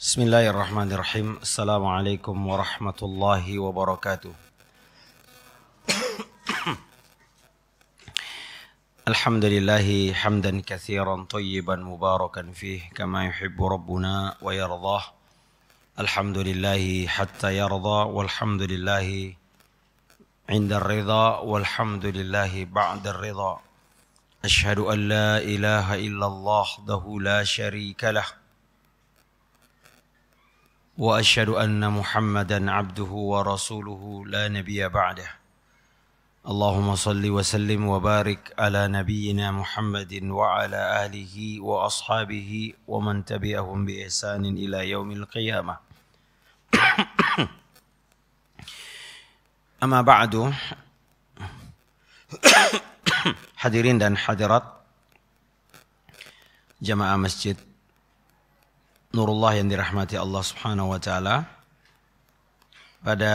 بسم الله الرحمن الرحيم السلام عليكم ورحمة الله وبركاته الحمد لله حمدا كثيرا طيبا مباركا فيه كما يحب ربنا ويرضاه الحمد لله حتى يرضى والحمد لله عند الرضا والحمد لله بعد الرضا أشهد أن لا إله إلا الله وحده لا شريك له واشهد ان محمدا عبده ورسوله لا نبي بعده اللهم صل وسلم وبارك على نبينا محمد وعلى اله واصحابه ومن تبعهم باحسان الى يوم القيامه اما بعد hadirin dan حضرات جماعه مسجد Nurullah yang dirahmati Allah Subhanahu wa taala. Pada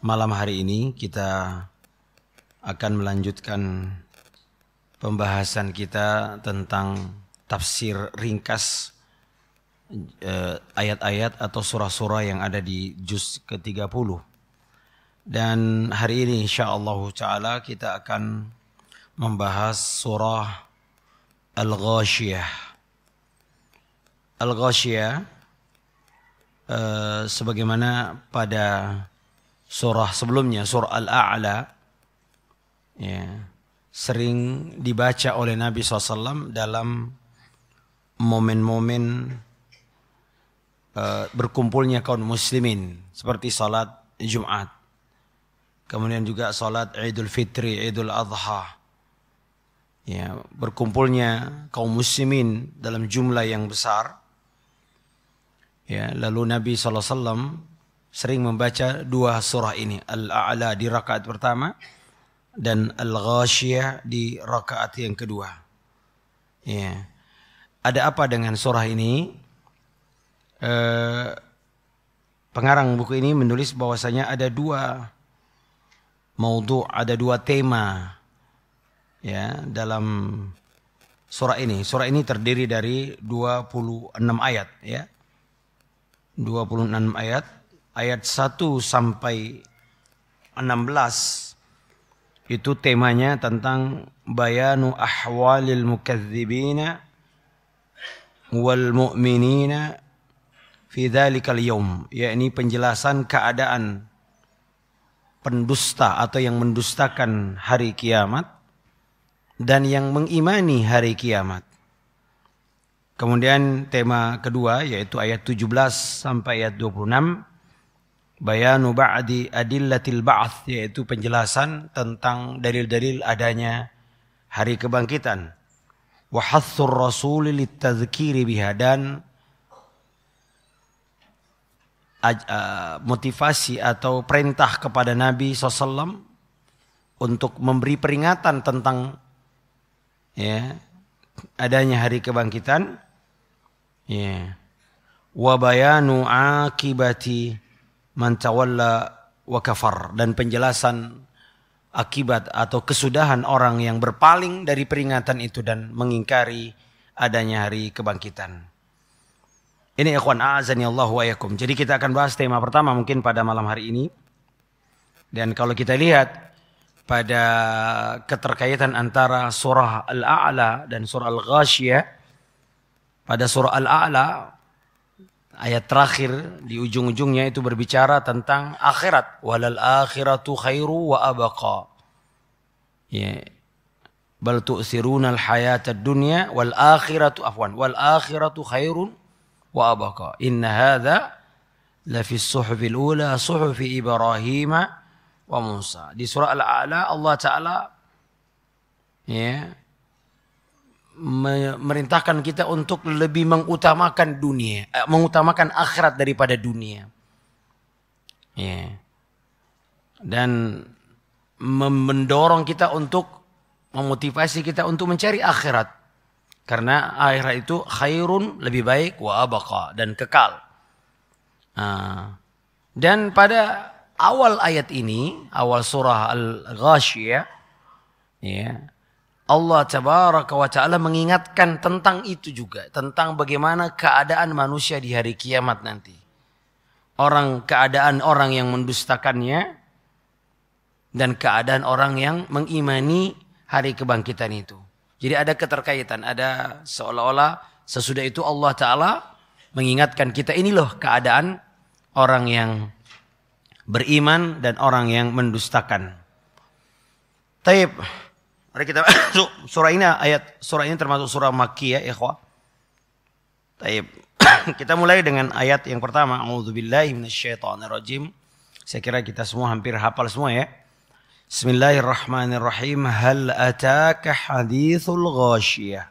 malam hari ini kita akan melanjutkan pembahasan kita tentang tafsir ringkas e, ayat-ayat eh, atau surah-surah yang ada di juz ke-30. Dan hari ini insyaallah taala kita akan membahas surah Al-Ghashiyah Al-Ghasyiyah uh, eh, sebagaimana pada surah sebelumnya surah Al-A'la ya sering dibaca oleh Nabi SAW dalam momen-momen uh, berkumpulnya kaum muslimin seperti salat Jumat kemudian juga salat Idul Fitri, Idul Adha ya berkumpulnya kaum muslimin dalam jumlah yang besar Ya, lalu Nabi SAW sering membaca dua surah ini. Al-A'la di rakaat pertama dan Al-Ghashiyah di rakaat yang kedua. Ya. Ada apa dengan surah ini? E, pengarang buku ini menulis bahwasanya ada dua maudhu, ada dua tema ya dalam surah ini. Surah ini terdiri dari 26 ayat ya. 26 ayat ayat 1 sampai 16 itu temanya tentang bayanu ahwalil mukadzibina wal mu'minina fi dzalikal yaum yakni penjelasan keadaan pendusta atau yang mendustakan hari kiamat dan yang mengimani hari kiamat Kemudian tema kedua yaitu ayat 17 sampai ayat 26 bayanu ba'di adillatil ba'ath yaitu penjelasan tentang dalil-dalil adanya hari kebangkitan. Wa hathur rasul litadzkiri biha dan eh, motivasi atau perintah kepada Nabi SAW untuk memberi peringatan tentang ya adanya hari kebangkitan Ya. Wa bayanu akibati man tawalla wa kafar dan penjelasan akibat atau kesudahan orang yang berpaling dari peringatan itu dan mengingkari adanya hari kebangkitan. Ini ikhwan a'azani Allah wa yakum. Jadi kita akan bahas tema pertama mungkin pada malam hari ini. Dan kalau kita lihat pada keterkaitan antara surah Al-A'la dan surah Al-Ghashiyah pada surah Al-A'la ayat terakhir di ujung-ujungnya itu berbicara tentang akhirat walal akhiratu khairu wa abaqa ya bal tu'siruna al dunya wal akhiratu afwan wal akhiratu khairun wa abaqa inna hadza la fi as-suhufil ula suhufi ibrahim wa musa di surah al-a'la Allah taala ya merintahkan kita untuk lebih mengutamakan dunia, eh, mengutamakan akhirat daripada dunia. Ya. Dan mendorong kita untuk memotivasi kita untuk mencari akhirat. Karena akhirat itu khairun lebih baik wa abaqa dan kekal. Dan pada awal ayat ini, awal surah Al-Ghashiyah, ya, Allah tabaraka wa ta'ala mengingatkan tentang itu juga. Tentang bagaimana keadaan manusia di hari kiamat nanti. Orang keadaan orang yang mendustakannya. Dan keadaan orang yang mengimani hari kebangkitan itu. Jadi ada keterkaitan. Ada seolah-olah sesudah itu Allah ta'ala mengingatkan kita. Ini loh keadaan orang yang beriman dan orang yang mendustakan. Taib. Mari kita masuk surah ini ayat surah ini termasuk surah Makkiyah ya ikhwah. Taib. kita mulai dengan ayat yang pertama, auzubillahi minasyaitonirrajim. Saya kira kita semua hampir hafal semua ya. Bismillahirrahmanirrahim. Hal ataka hadithul ghasyiyah?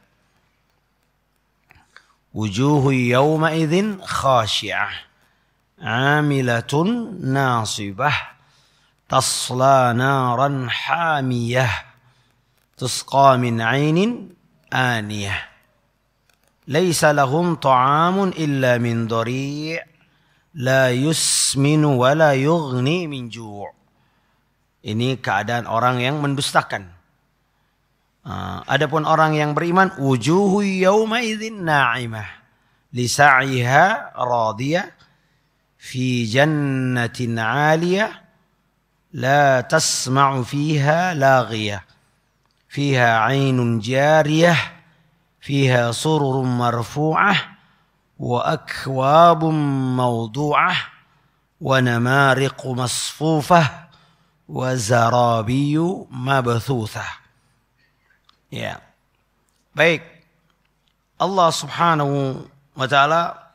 Wujuhu yawma idzin khashi'ah. Amilatun nasibah. Tasla naran hamiyah tusqa min ainin aniyah laisa lahum ta'amun illa min dhari' la yusminu wa la yughni min ju' ini keadaan orang yang mendustakan ah, adapun orang yang beriman wujuhu yawma idzin na'imah li sa'iha radiyah fi jannatin 'aliyah la tasma'u fiha laghiyah فيها عين جارية فيها سرر مرفوعة وأكواب موضوعة ونمارق مصفوفة وزرابي مبثوثة Ya. Baik. Allah Subhanahu wa taala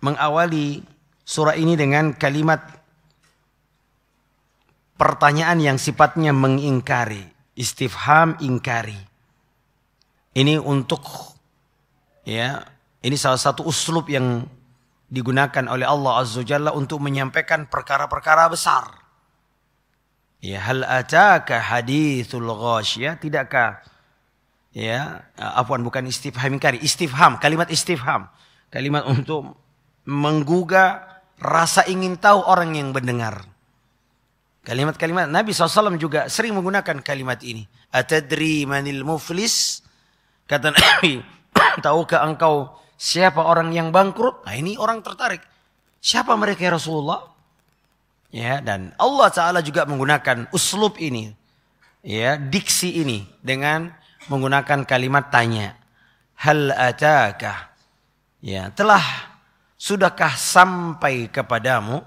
mengawali surah ini dengan kalimat pertanyaan yang sifatnya mengingkari istifham ingkari. Ini untuk ya, ini salah satu uslub yang digunakan oleh Allah Azza Jalla untuk menyampaikan perkara-perkara besar. Ya, hal ataka hadithul ghasyah? Tidakkah ya, afwan bukan istifham ingkari, istifham, kalimat istifham. Kalimat untuk menggugah rasa ingin tahu orang yang mendengar. Kalimat-kalimat Nabi SAW juga sering menggunakan kalimat ini. Atadri manil muflis. Kata Nabi, tahukah engkau siapa orang yang bangkrut? Nah ini orang tertarik. Siapa mereka ya Rasulullah? Ya, dan Allah Ta'ala juga menggunakan uslub ini. Ya, diksi ini dengan menggunakan kalimat tanya. Hal ataka? Ya, telah sudahkah sampai kepadamu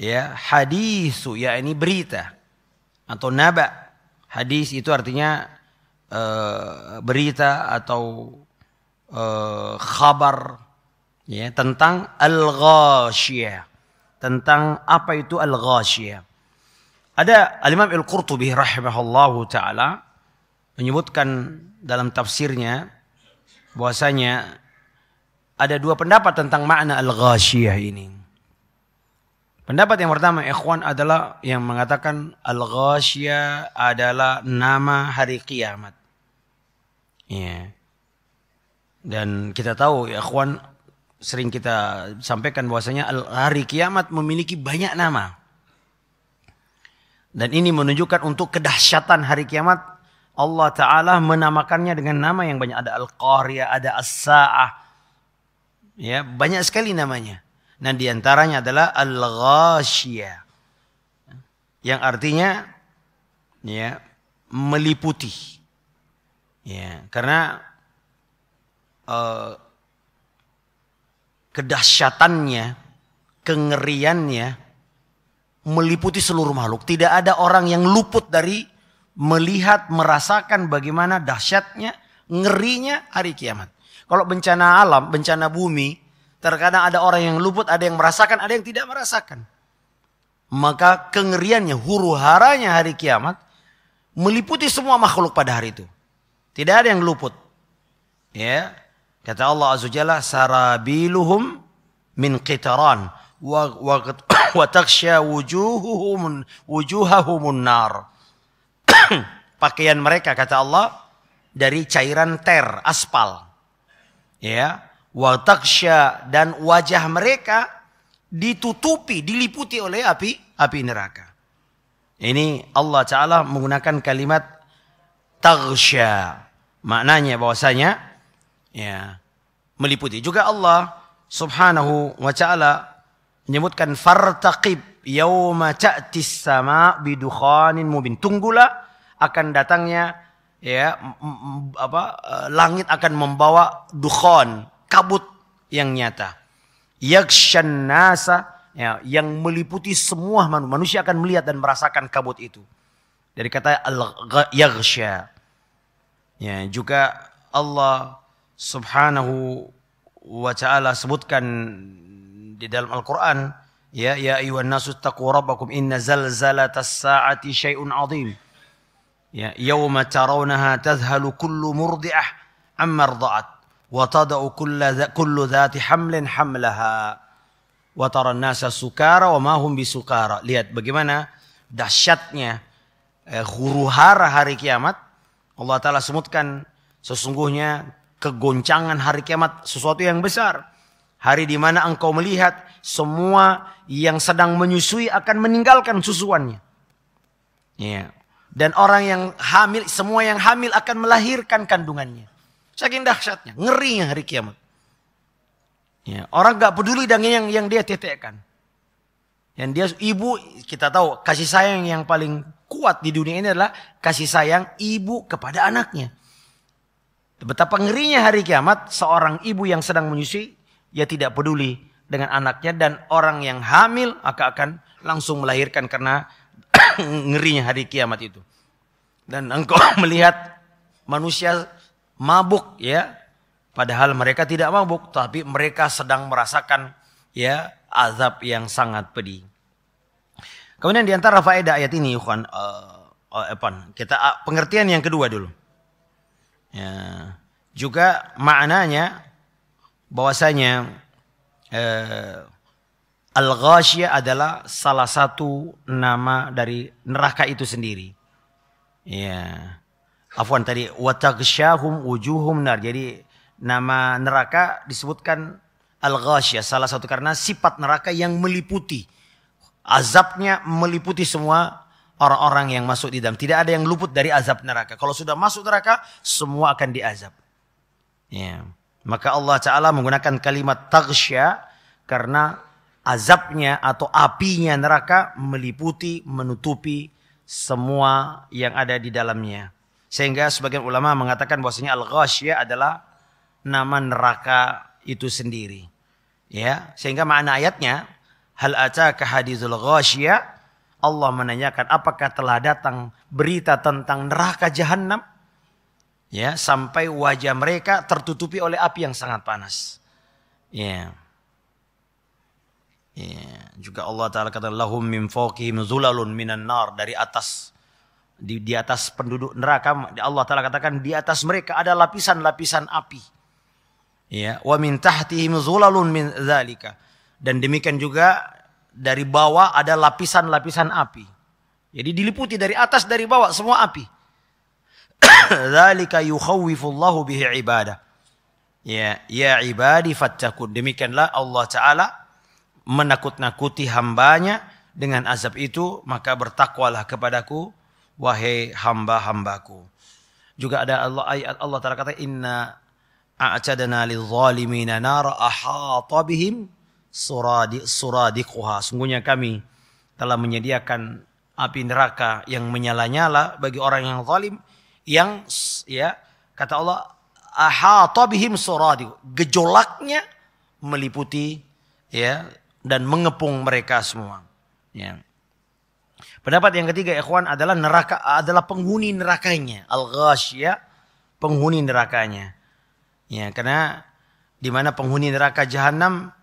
ya hadisu ya ini berita atau naba hadis itu artinya uh, berita atau uh, khabar ya tentang al ghasyah tentang apa itu al ghasyah ada Al-Imam Al-Qurtubi rahimahullahu taala menyebutkan dalam tafsirnya bahwasanya ada dua pendapat tentang makna al ghasyah ini Pendapat yang pertama ikhwan adalah yang mengatakan al-ghasyah adalah nama hari kiamat. Ya. Dan kita tahu ikhwan sering kita sampaikan bahwasanya hari kiamat memiliki banyak nama. Dan ini menunjukkan untuk kedahsyatan hari kiamat Allah Ta'ala menamakannya dengan nama yang banyak. Ada Al-Qariya, ada As-Sa'ah. Ya, banyak sekali namanya. Dan nah, diantaranya adalah al-ghasyiyah. Yang artinya ya, meliputi. Ya, karena uh, kedahsyatannya, kengeriannya meliputi seluruh makhluk. Tidak ada orang yang luput dari melihat, merasakan bagaimana dahsyatnya, ngerinya hari kiamat. Kalau bencana alam, bencana bumi, Terkadang ada orang yang luput, ada yang merasakan, ada yang tidak merasakan. Maka kengeriannya, huru haranya hari kiamat meliputi semua makhluk pada hari itu. Tidak ada yang luput. Ya. Kata Allah Azza Jalla, sarabiluhum min qitaran wa wa taksha wujuhuhum wujuhahumun nar. Pakaian mereka kata Allah dari cairan ter, aspal. Ya, Wataksha dan wajah mereka ditutupi, diliputi oleh api api neraka. Ini Allah Ta'ala menggunakan kalimat tagsya. Maknanya bahwasanya ya, meliputi. Juga Allah Subhanahu wa Ta'ala menyebutkan fartaqib yauma ta'tis sama bidukhanin mubin. Tunggulah akan datangnya ya apa eh, langit akan membawa dukhon kabut yang nyata. Yakshan nasa ya, yang meliputi semua manusia. Manusia akan melihat dan merasakan kabut itu. Dari kata al-yaghsha. Ya, juga Allah subhanahu wa ta'ala sebutkan di dalam Al-Quran. Ya, ya ayuhan nasu taqu rabbakum inna zalzalatas sa'ati syai'un 'adzim. Ya, yauma tarawnaha tazhalu kullu murdi'ah amma rda'at wa tada'u kullu dhati hamlin hamlaha wa tara nasa sukara wa ma Lihat bagaimana dahsyatnya eh, huru hara hari kiamat. Allah taala sebutkan sesungguhnya kegoncangan hari kiamat sesuatu yang besar. Hari di mana engkau melihat semua yang sedang menyusui akan meninggalkan susuannya. Ya. Yeah. Dan orang yang hamil, semua yang hamil akan melahirkan kandungannya. Saking dahsyatnya, ngerinya hari kiamat. Ya, orang gak peduli dengan yang yang dia tetekkan. Yang dia ibu kita tahu kasih sayang yang paling kuat di dunia ini adalah kasih sayang ibu kepada anaknya. Betapa ngerinya hari kiamat seorang ibu yang sedang menyusui dia tidak peduli dengan anaknya dan orang yang hamil akan langsung melahirkan karena ngerinya hari kiamat itu. Dan engkau melihat manusia mabuk ya. Padahal mereka tidak mabuk tapi mereka sedang merasakan ya azab yang sangat pedih. Kemudian di antara faedah ayat ini Yuhan, uh, eh, uh, oh, apa, kita uh, pengertian yang kedua dulu. Ya, juga maknanya bahwasanya uh, eh, al ghasyah adalah salah satu nama dari neraka itu sendiri. Ya. Afwan tadi watagshahum wujuhum nar. Jadi nama neraka disebutkan al-ghasyah salah satu karena sifat neraka yang meliputi azabnya meliputi semua orang-orang yang masuk di dalam. Tidak ada yang luput dari azab neraka. Kalau sudah masuk neraka, semua akan diazab. Ya. Maka Allah Ta'ala menggunakan kalimat tagsya karena azabnya atau apinya neraka meliputi, menutupi semua yang ada di dalamnya. Sehingga sebagian ulama mengatakan bahwasanya al-ghasyiyah adalah nama neraka itu sendiri. Ya, sehingga makna ayatnya hal ataka hadithul ghasyiyah Allah menanyakan apakah telah datang berita tentang neraka jahanam? Ya, sampai wajah mereka tertutupi oleh api yang sangat panas. Ya. Ya, juga Allah taala kata lahum min fawqihim zulalun minan nar dari atas di, di atas penduduk neraka Allah Taala katakan di atas mereka ada lapisan-lapisan api. Ya, wa min tahtihim zulalun min dzalika. Dan demikian juga dari bawah ada lapisan-lapisan api. Jadi diliputi dari atas dari bawah semua api. Dzalika yukhawwifullahu bihi ibadah. Ya, ya ibadi fattakun. Demikianlah Allah Ta'ala menakut-nakuti hambanya dengan azab itu. Maka bertakwalah kepadaku wahai hamba-hambaku. Juga ada Allah ayat Allah Taala kata inna a'tadna lizzalimina nara ahata bihim suradi suradiquha. Sungguhnya kami telah menyediakan api neraka yang menyala-nyala bagi orang yang zalim yang ya kata Allah ahata bihim suradi. Gejolaknya meliputi ya dan mengepung mereka semua. Ya. Pendapat yang ketiga ikhwan adalah neraka adalah penghuni nerakanya, al ya. penghuni nerakanya. Ya, karena di mana penghuni neraka jahanam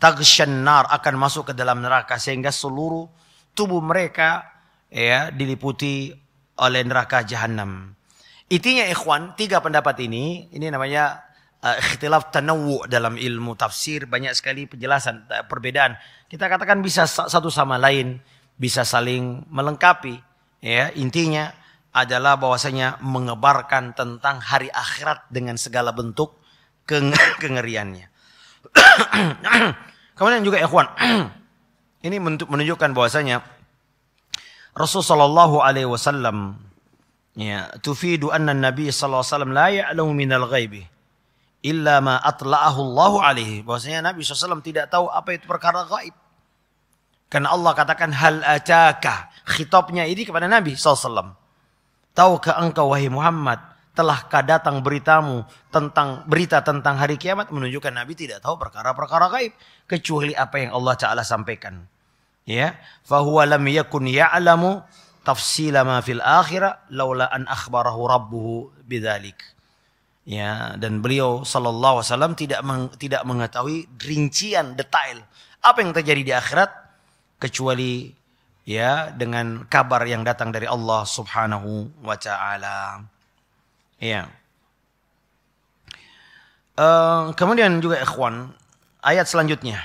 tagshan nar akan masuk ke dalam neraka sehingga seluruh tubuh mereka ya diliputi oleh neraka jahanam. Intinya ikhwan, tiga pendapat ini, ini namanya uh, ikhtilaf tanawu dalam ilmu tafsir, banyak sekali penjelasan eh, perbedaan. Kita katakan bisa satu sama lain bisa saling melengkapi. Ya, intinya adalah bahwasanya mengebarkan tentang hari akhirat dengan segala bentuk kengeriannya. Kemudian juga ikhwan, ini menunjukkan bahwasanya Rasul sallallahu alaihi wasallam ya tufidu anna Nabi sallallahu alaihi wasallam la ya'lamu minal ghaibi illa ma atla'ahu Allah alaihi. Bahwasanya Nabi wasallam tidak tahu apa itu perkara gaib karena Allah katakan hal ajaka. Khitabnya ini kepada Nabi SAW. ke engkau wahai Muhammad telahkah datang beritamu tentang berita tentang hari kiamat menunjukkan Nabi tidak tahu perkara-perkara gaib kecuali apa yang Allah Taala sampaikan. Ya, fahuwa lam yakun ya'lamu tafsila ma fil akhirah laula an akhbarahu rabbuhu bidzalik. Ya, dan beliau sallallahu alaihi wasallam tidak meng, tidak mengetahui rincian detail apa yang terjadi di akhirat kecuali ya dengan kabar yang datang dari Allah Subhanahu wa taala. Ya. Uh, kemudian juga ikhwan, ayat selanjutnya.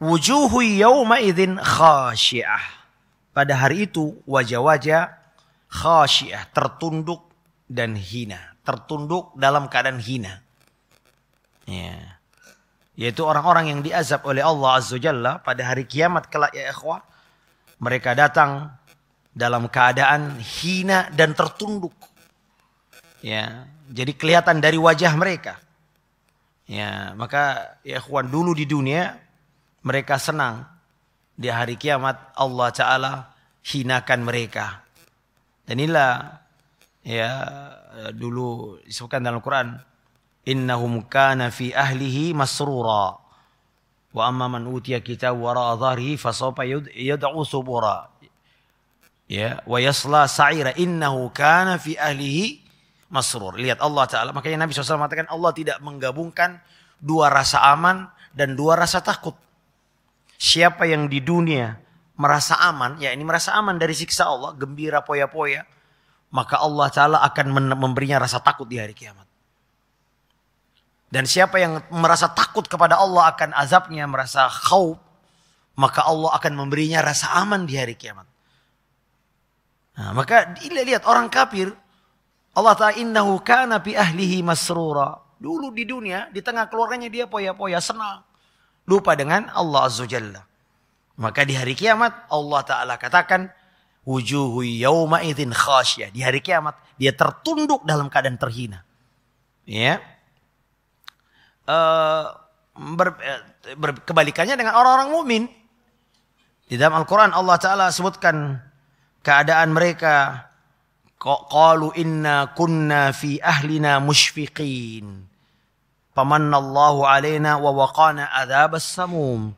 Wujuhu yawma idzin khashi'ah. Pada hari itu wajah-wajah khashi'ah, tertunduk dan hina, tertunduk dalam keadaan hina. Ya. Yaitu orang-orang yang diazab oleh Allah Azza Jalla pada hari kiamat kelak ya ikhwah. Mereka datang dalam keadaan hina dan tertunduk. Ya, jadi kelihatan dari wajah mereka. Ya, maka ya ikhwan dulu di dunia mereka senang. Di hari kiamat Allah Ta'ala hinakan mereka. Dan inilah ya dulu disebutkan dalam Quran innahum kana fi ahlihi masrura wa amma man utiya kitab wara dhahrihi fasawfa yad'u subura ya wa yasla sa'ira innahu kana fi ahlihi masrur lihat Allah taala makanya Nabi SAW mengatakan Allah tidak menggabungkan dua rasa aman dan dua rasa takut siapa yang di dunia merasa aman ya ini merasa aman dari siksa Allah gembira poya-poya maka Allah taala akan memberinya rasa takut di hari kiamat dan siapa yang merasa takut kepada Allah akan azabnya, merasa khawb, maka Allah akan memberinya rasa aman di hari kiamat. Nah, maka lihat orang kafir, Allah Ta'ala innahu kana bi ahlihi masrura. Dulu di dunia, di tengah keluarganya dia poya-poya, senang. Lupa dengan Allah Azza Jalla. Maka di hari kiamat Allah Ta'ala katakan, wujuhu yawma idhin khasyah. Di hari kiamat dia tertunduk dalam keadaan terhina. Ya. Eh, ber, eh, ber, kebalikannya dengan orang-orang mukmin. Di dalam Al-Quran Allah Ta'ala sebutkan keadaan mereka. Qalu inna kunna fi ahlina mushfiqin. Pamanallahu alaina wa waqana adhabas samum.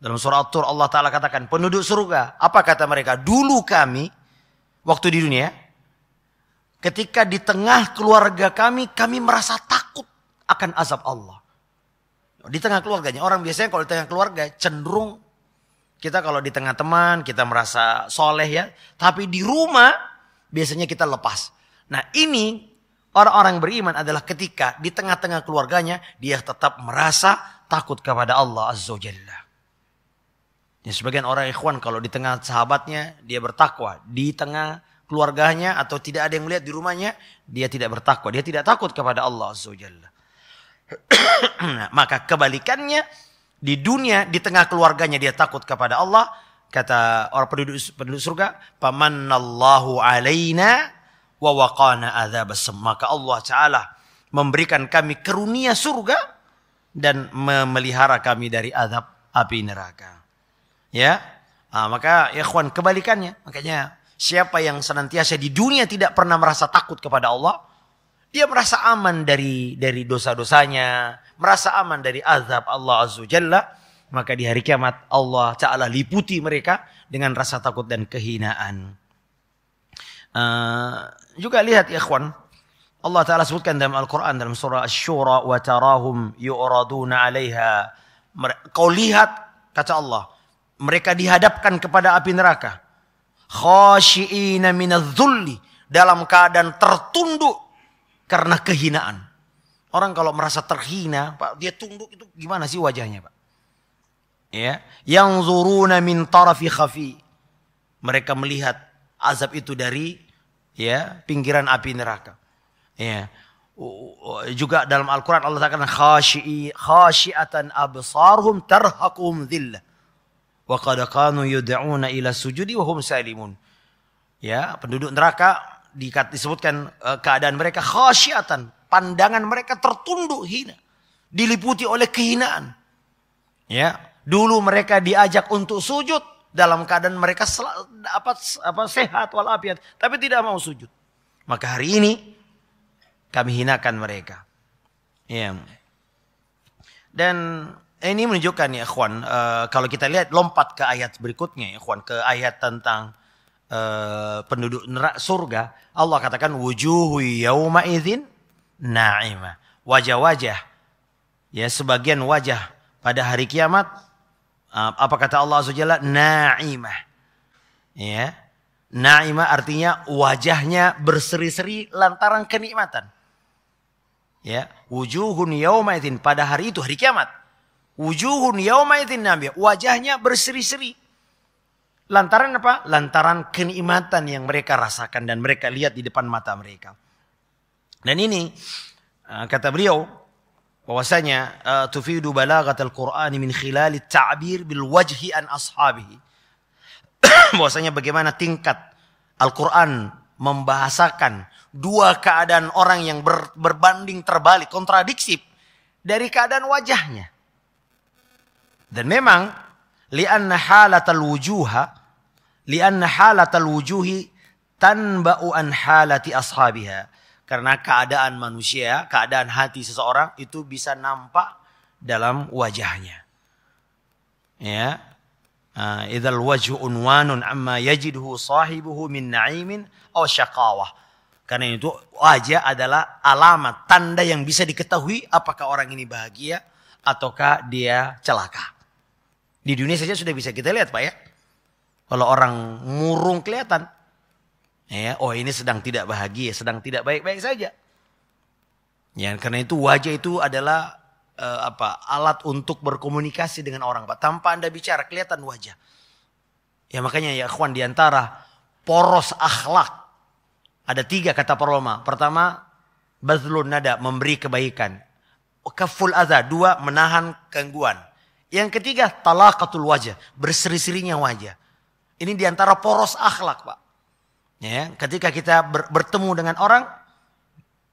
Dalam surah At-Tur Allah Ta'ala katakan penduduk surga. Apa kata mereka? Dulu kami waktu di dunia. Ketika di tengah keluarga kami kami merasa takut akan azab Allah. Di tengah keluarganya, orang biasanya kalau di tengah keluarga cenderung kita kalau di tengah teman kita merasa soleh ya, tapi di rumah biasanya kita lepas. Nah ini orang-orang beriman adalah ketika di tengah-tengah keluarganya dia tetap merasa takut kepada Allah Azza Jalla. Ya, sebagian orang ikhwan kalau di tengah sahabatnya dia bertakwa, di tengah keluarganya atau tidak ada yang melihat di rumahnya, dia tidak bertakwa, dia tidak takut kepada Allah Azza Jalla. Maka kebalikannya di dunia di tengah keluarganya dia takut kepada Allah kata orang penduduk penduduk surga pamanallahu alaina wa waqana adzabas maka Allah taala memberikan kami karunia surga dan memelihara kami dari azab api neraka ya nah, maka ya ikhwan kebalikannya makanya siapa yang senantiasa di dunia tidak pernah merasa takut kepada Allah dia merasa aman dari dari dosa-dosanya, merasa aman dari azab Allah Azza Jalla. Maka di hari kiamat Allah Ta'ala liputi mereka dengan rasa takut dan kehinaan. Uh, juga lihat ya ikhwan, Allah Ta'ala sebutkan dalam Al-Quran dalam surah Ash-Shura wa tarahum yu'raduna alaiha. Kau lihat, kata Allah, mereka dihadapkan kepada api neraka. Khashi'ina minadzulli. dalam keadaan tertunduk karena kehinaan. Orang kalau merasa terhina, Pak, dia tunduk itu gimana sih wajahnya, Pak? Ya, yang zuruna min tarafi khafi. Mereka melihat azab itu dari ya, pinggiran api neraka. Ya. Juga dalam Al-Qur'an Allah katakan khasyi khasyiatan absarhum tarhaquhum dhillah. Wa qad kanu yud'una ila sujudi wa hum salimun. Ya, penduduk neraka disebutkan uh, keadaan mereka khasyatan, pandangan mereka tertunduk hina, diliputi oleh kehinaan. Ya, dulu mereka diajak untuk sujud dalam keadaan mereka dapat apa sehat walafiat, tapi tidak mau sujud. Maka hari ini kami hinakan mereka. Ya. Dan ini menunjukkan ya ikhwan, uh, kalau kita lihat lompat ke ayat berikutnya ya ikhwan, ke ayat tentang uh, penduduk neraka surga, Allah katakan wujuhu yauma idzin naimah. Wajah-wajah ya sebagian wajah pada hari kiamat eh, apa kata Allah Subhanahu naimah. Ya. Naimah artinya wajahnya berseri-seri lantaran kenikmatan. Ya, wujuhun yauma idzin pada hari itu hari kiamat. Wujuhun yauma idzin Wajahnya berseri-seri Lantaran apa? Lantaran kenikmatan yang mereka rasakan dan mereka lihat di depan mata mereka. Dan ini eh, kata beliau bahwasanya eh, tufidu balaghat al-Qur'an min khilal ta'bir bil wajhi an ashabihi. bahwasanya bagaimana tingkat Al-Qur'an membahasakan dua keadaan orang yang ber, berbanding terbalik kontradiksi dari keadaan wajahnya. Dan memang li'anna halatal wujuha Lianna halatal wujuhi tanba'u an halati ashabiha. Karena keadaan manusia, keadaan hati seseorang itu bisa nampak dalam wajahnya. Ya. Ah, Idzal wajhu unwanun amma yajidhu sahibuhu min na'imin aw syaqawah. Karena itu wajah adalah alamat, tanda yang bisa diketahui apakah orang ini bahagia ataukah dia celaka. Di dunia saja sudah bisa kita lihat Pak ya. Kalau orang murung kelihatan. Ya, oh ini sedang tidak bahagia, sedang tidak baik-baik saja. Ya, karena itu wajah itu adalah uh, apa alat untuk berkomunikasi dengan orang, Pak. Tanpa Anda bicara kelihatan wajah. Ya makanya ya kawan diantara poros akhlak. Ada tiga kata paroma. Pertama, bazlun nada, memberi kebaikan. Kaful adha, dua, menahan gangguan. Yang ketiga, talakatul wajah, berseri-serinya wajah. Ini diantara poros akhlak, Pak. Ya, ketika kita ber, bertemu dengan orang,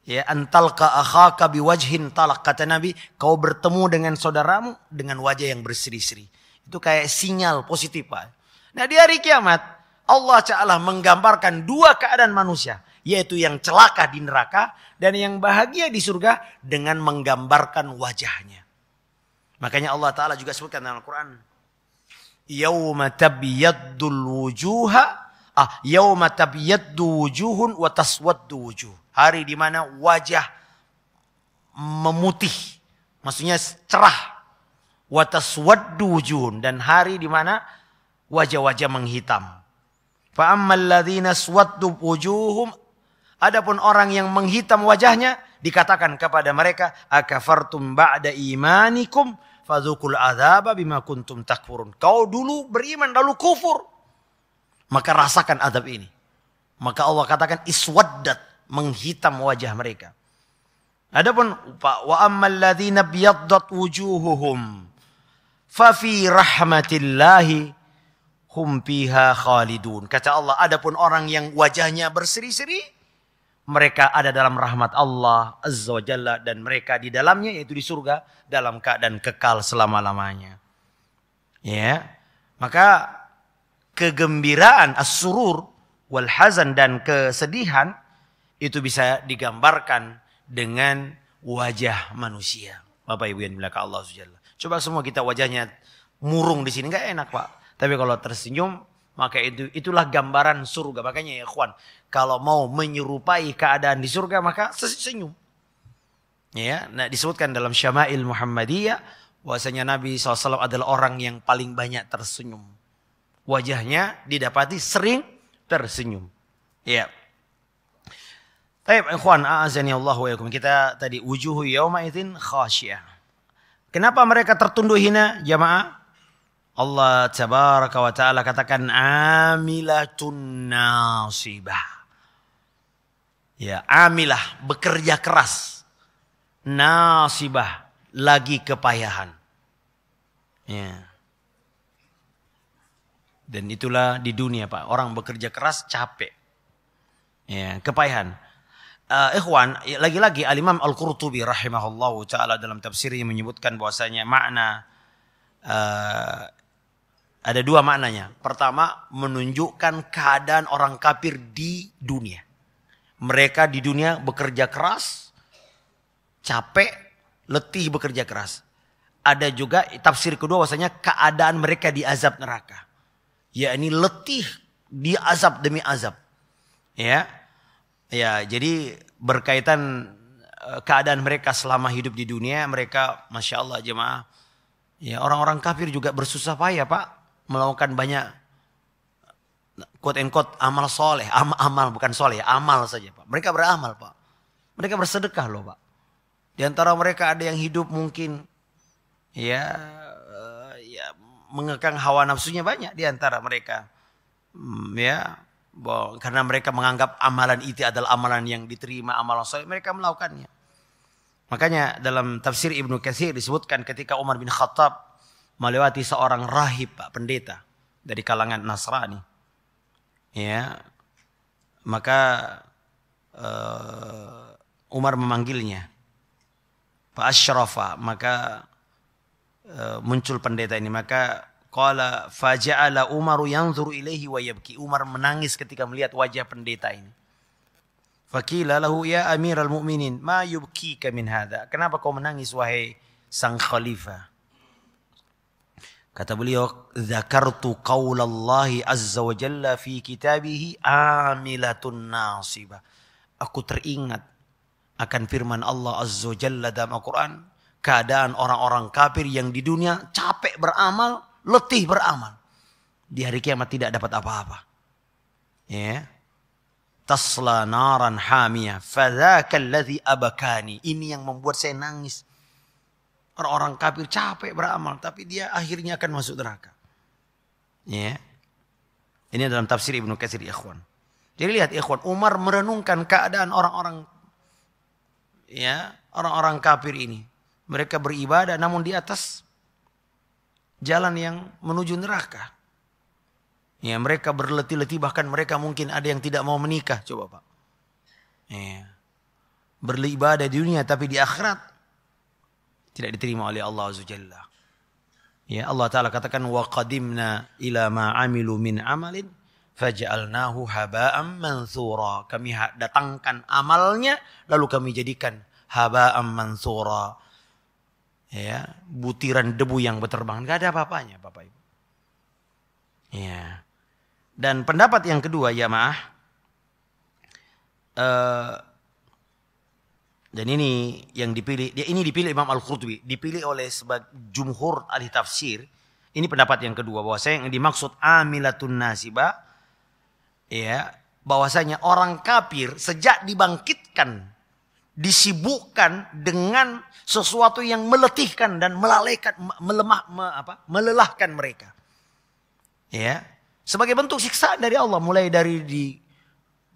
ya antalka akhaka biwajhin talak. Kata Nabi, kau bertemu dengan saudaramu dengan wajah yang berseri-seri. Itu kayak sinyal positif, Pak. Nah, di hari kiamat, Allah Ta'ala menggambarkan dua keadaan manusia. Yaitu yang celaka di neraka dan yang bahagia di surga dengan menggambarkan wajahnya. Makanya Allah Ta'ala juga sebutkan dalam Al-Quran yauma tabyaddul wujuha ah yauma tabyaddu wujuhun wa taswaddu wujuh. Hari di mana wajah memutih, maksudnya cerah. Wa taswaddu wujuhun dan hari di mana wajah-wajah menghitam. Fa ammal ladzina swaddu wujuhum adapun orang yang menghitam wajahnya dikatakan kepada mereka akafartum ba'da imanikum fazukul azaba bima kuntum takfurun. Kau dulu beriman lalu kufur. Maka rasakan adab ini. Maka Allah katakan iswaddat menghitam wajah mereka. Adapun wa ammal ladzina biyaddat wujuhuhum fa fi rahmatillahi hum fiha khalidun. Kata Allah, adapun orang yang wajahnya berseri-seri, mereka ada dalam rahmat Allah Azza wa Jalla dan mereka di dalamnya yaitu di surga dalam keadaan kekal selama-lamanya. Ya. Maka kegembiraan as-surur wal hazan dan kesedihan itu bisa digambarkan dengan wajah manusia. Bapak Ibu yang dimuliakan Allah Subhanahu Coba semua kita wajahnya murung di sini nggak enak, Pak. Tapi kalau tersenyum maka itu itulah gambaran surga. Makanya ya kawan, kalau mau menyerupai keadaan di surga maka senyum. Ya, nah disebutkan dalam Syama'il Muhammadiyah bahwasanya Nabi SAW adalah orang yang paling banyak tersenyum. Wajahnya didapati sering tersenyum. Ya. Baik, ikhwan, a'azani Allah wa Kita tadi wujuhu yauma idzin Kenapa mereka tertunduk hina jamaah? Allah tabaraka wa ta'ala katakan amilatun nasibah. Ya, amilah bekerja keras. Nasibah lagi kepayahan. Ya. Dan itulah di dunia Pak, orang bekerja keras capek. Ya, kepayahan. Uh, ikhwan, ya, lagi-lagi Al-Imam Al-Qurtubi rahimahullahu taala dalam tafsirnya menyebutkan bahwasanya makna uh, ada dua maknanya. Pertama, menunjukkan keadaan orang kafir di dunia. Mereka di dunia bekerja keras, capek, letih bekerja keras. Ada juga tafsir kedua bahasanya keadaan mereka di azab neraka. Ya ini letih di azab demi azab. Ya. Ya, jadi berkaitan e, keadaan mereka selama hidup di dunia, mereka masya Allah jemaah. Ya orang-orang kafir juga bersusah payah pak melakukan banyak quote and quote amal soleh, Am amal bukan soleh, amal saja pak. Mereka beramal pak, mereka bersedekah loh pak. Di antara mereka ada yang hidup mungkin ya eh, ya mengekang hawa nafsunya banyak di antara mereka. Hmm, ya bahwa karena mereka menganggap amalan itu adalah amalan yang diterima amalan soleh mereka melakukannya makanya dalam tafsir Ibnu Katsir disebutkan ketika Umar bin Khattab melewati seorang rahib Pak pendeta dari kalangan Nasrani. Ya. Maka uh, Umar memanggilnya. Pak Asyrafa, maka uh, muncul pendeta ini, maka qala faja'ala Umar yanzuru ilaihi wa yabki. Umar menangis ketika melihat wajah pendeta ini. Fakila lahu ya amiral mu'minin ma yubkika min hadha. Kenapa kau menangis wahai sang khalifah? Kata beliau, "Dzakartu qaulallahi azza wa jalla fi kitabih amilatun nasibah." Aku teringat akan firman Allah azza wa jalla dalam Al-Qur'an, keadaan orang-orang kafir yang di dunia capek beramal, letih beramal. Di hari kiamat tidak dapat apa-apa. Ya. Tasla naran hamiyah. Fadhaka alladhi abakani. Ini yang membuat saya nangis. Orang-orang kafir capek beramal, tapi dia akhirnya akan masuk neraka. Ya. Yeah. Ini dalam tafsir Ibnu Katsir ikhwan. Jadi lihat ikhwan, Umar merenungkan keadaan orang-orang ya, orang-orang kafir ini. Mereka beribadah namun di atas jalan yang menuju neraka. Ya, mereka berletih-letih bahkan mereka mungkin ada yang tidak mau menikah, coba Pak. Ya. Beribadah di dunia tapi di akhirat tidak diterima oleh Allah Azza Jalla. Ya Allah Taala katakan wa qadimna ila ma amilu min amalin faj'alnahu haba'an mansura. Kami datangkan amalnya lalu kami jadikan haba'an mansura. Ya, butiran debu yang berterbangan enggak ada apa-apanya, Bapak Ibu. Ya. Dan pendapat yang kedua ya Uh, dan ini yang dipilih, ya ini dipilih Imam Al-Qurtubi, dipilih oleh sebagai jumhur ahli tafsir. Ini pendapat yang kedua bahwa saya yang dimaksud amilatun nasiba ya, bahwasanya orang kafir sejak dibangkitkan disibukkan dengan sesuatu yang meletihkan dan melalaikan melemah me, apa, melelahkan mereka. Ya, sebagai bentuk siksa dari Allah mulai dari di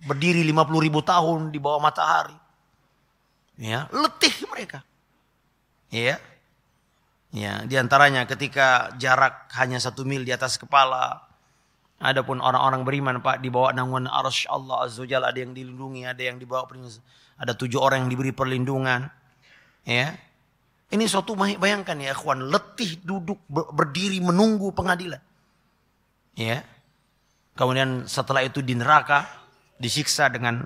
berdiri 50 ribu tahun di bawah matahari Ya, letih mereka. Iya. Ya. Ya, diantaranya ketika jarak hanya satu mil di atas kepala. Adapun orang-orang beriman Pak dibawa naungan arsy Allah Azza Jalla ada yang dilindungi, ada yang dibawa Ada tujuh orang yang diberi perlindungan. Ya. Ini suatu bayangkan ya ikhwan, letih duduk berdiri menunggu pengadilan. Ya. Kemudian setelah itu di neraka disiksa dengan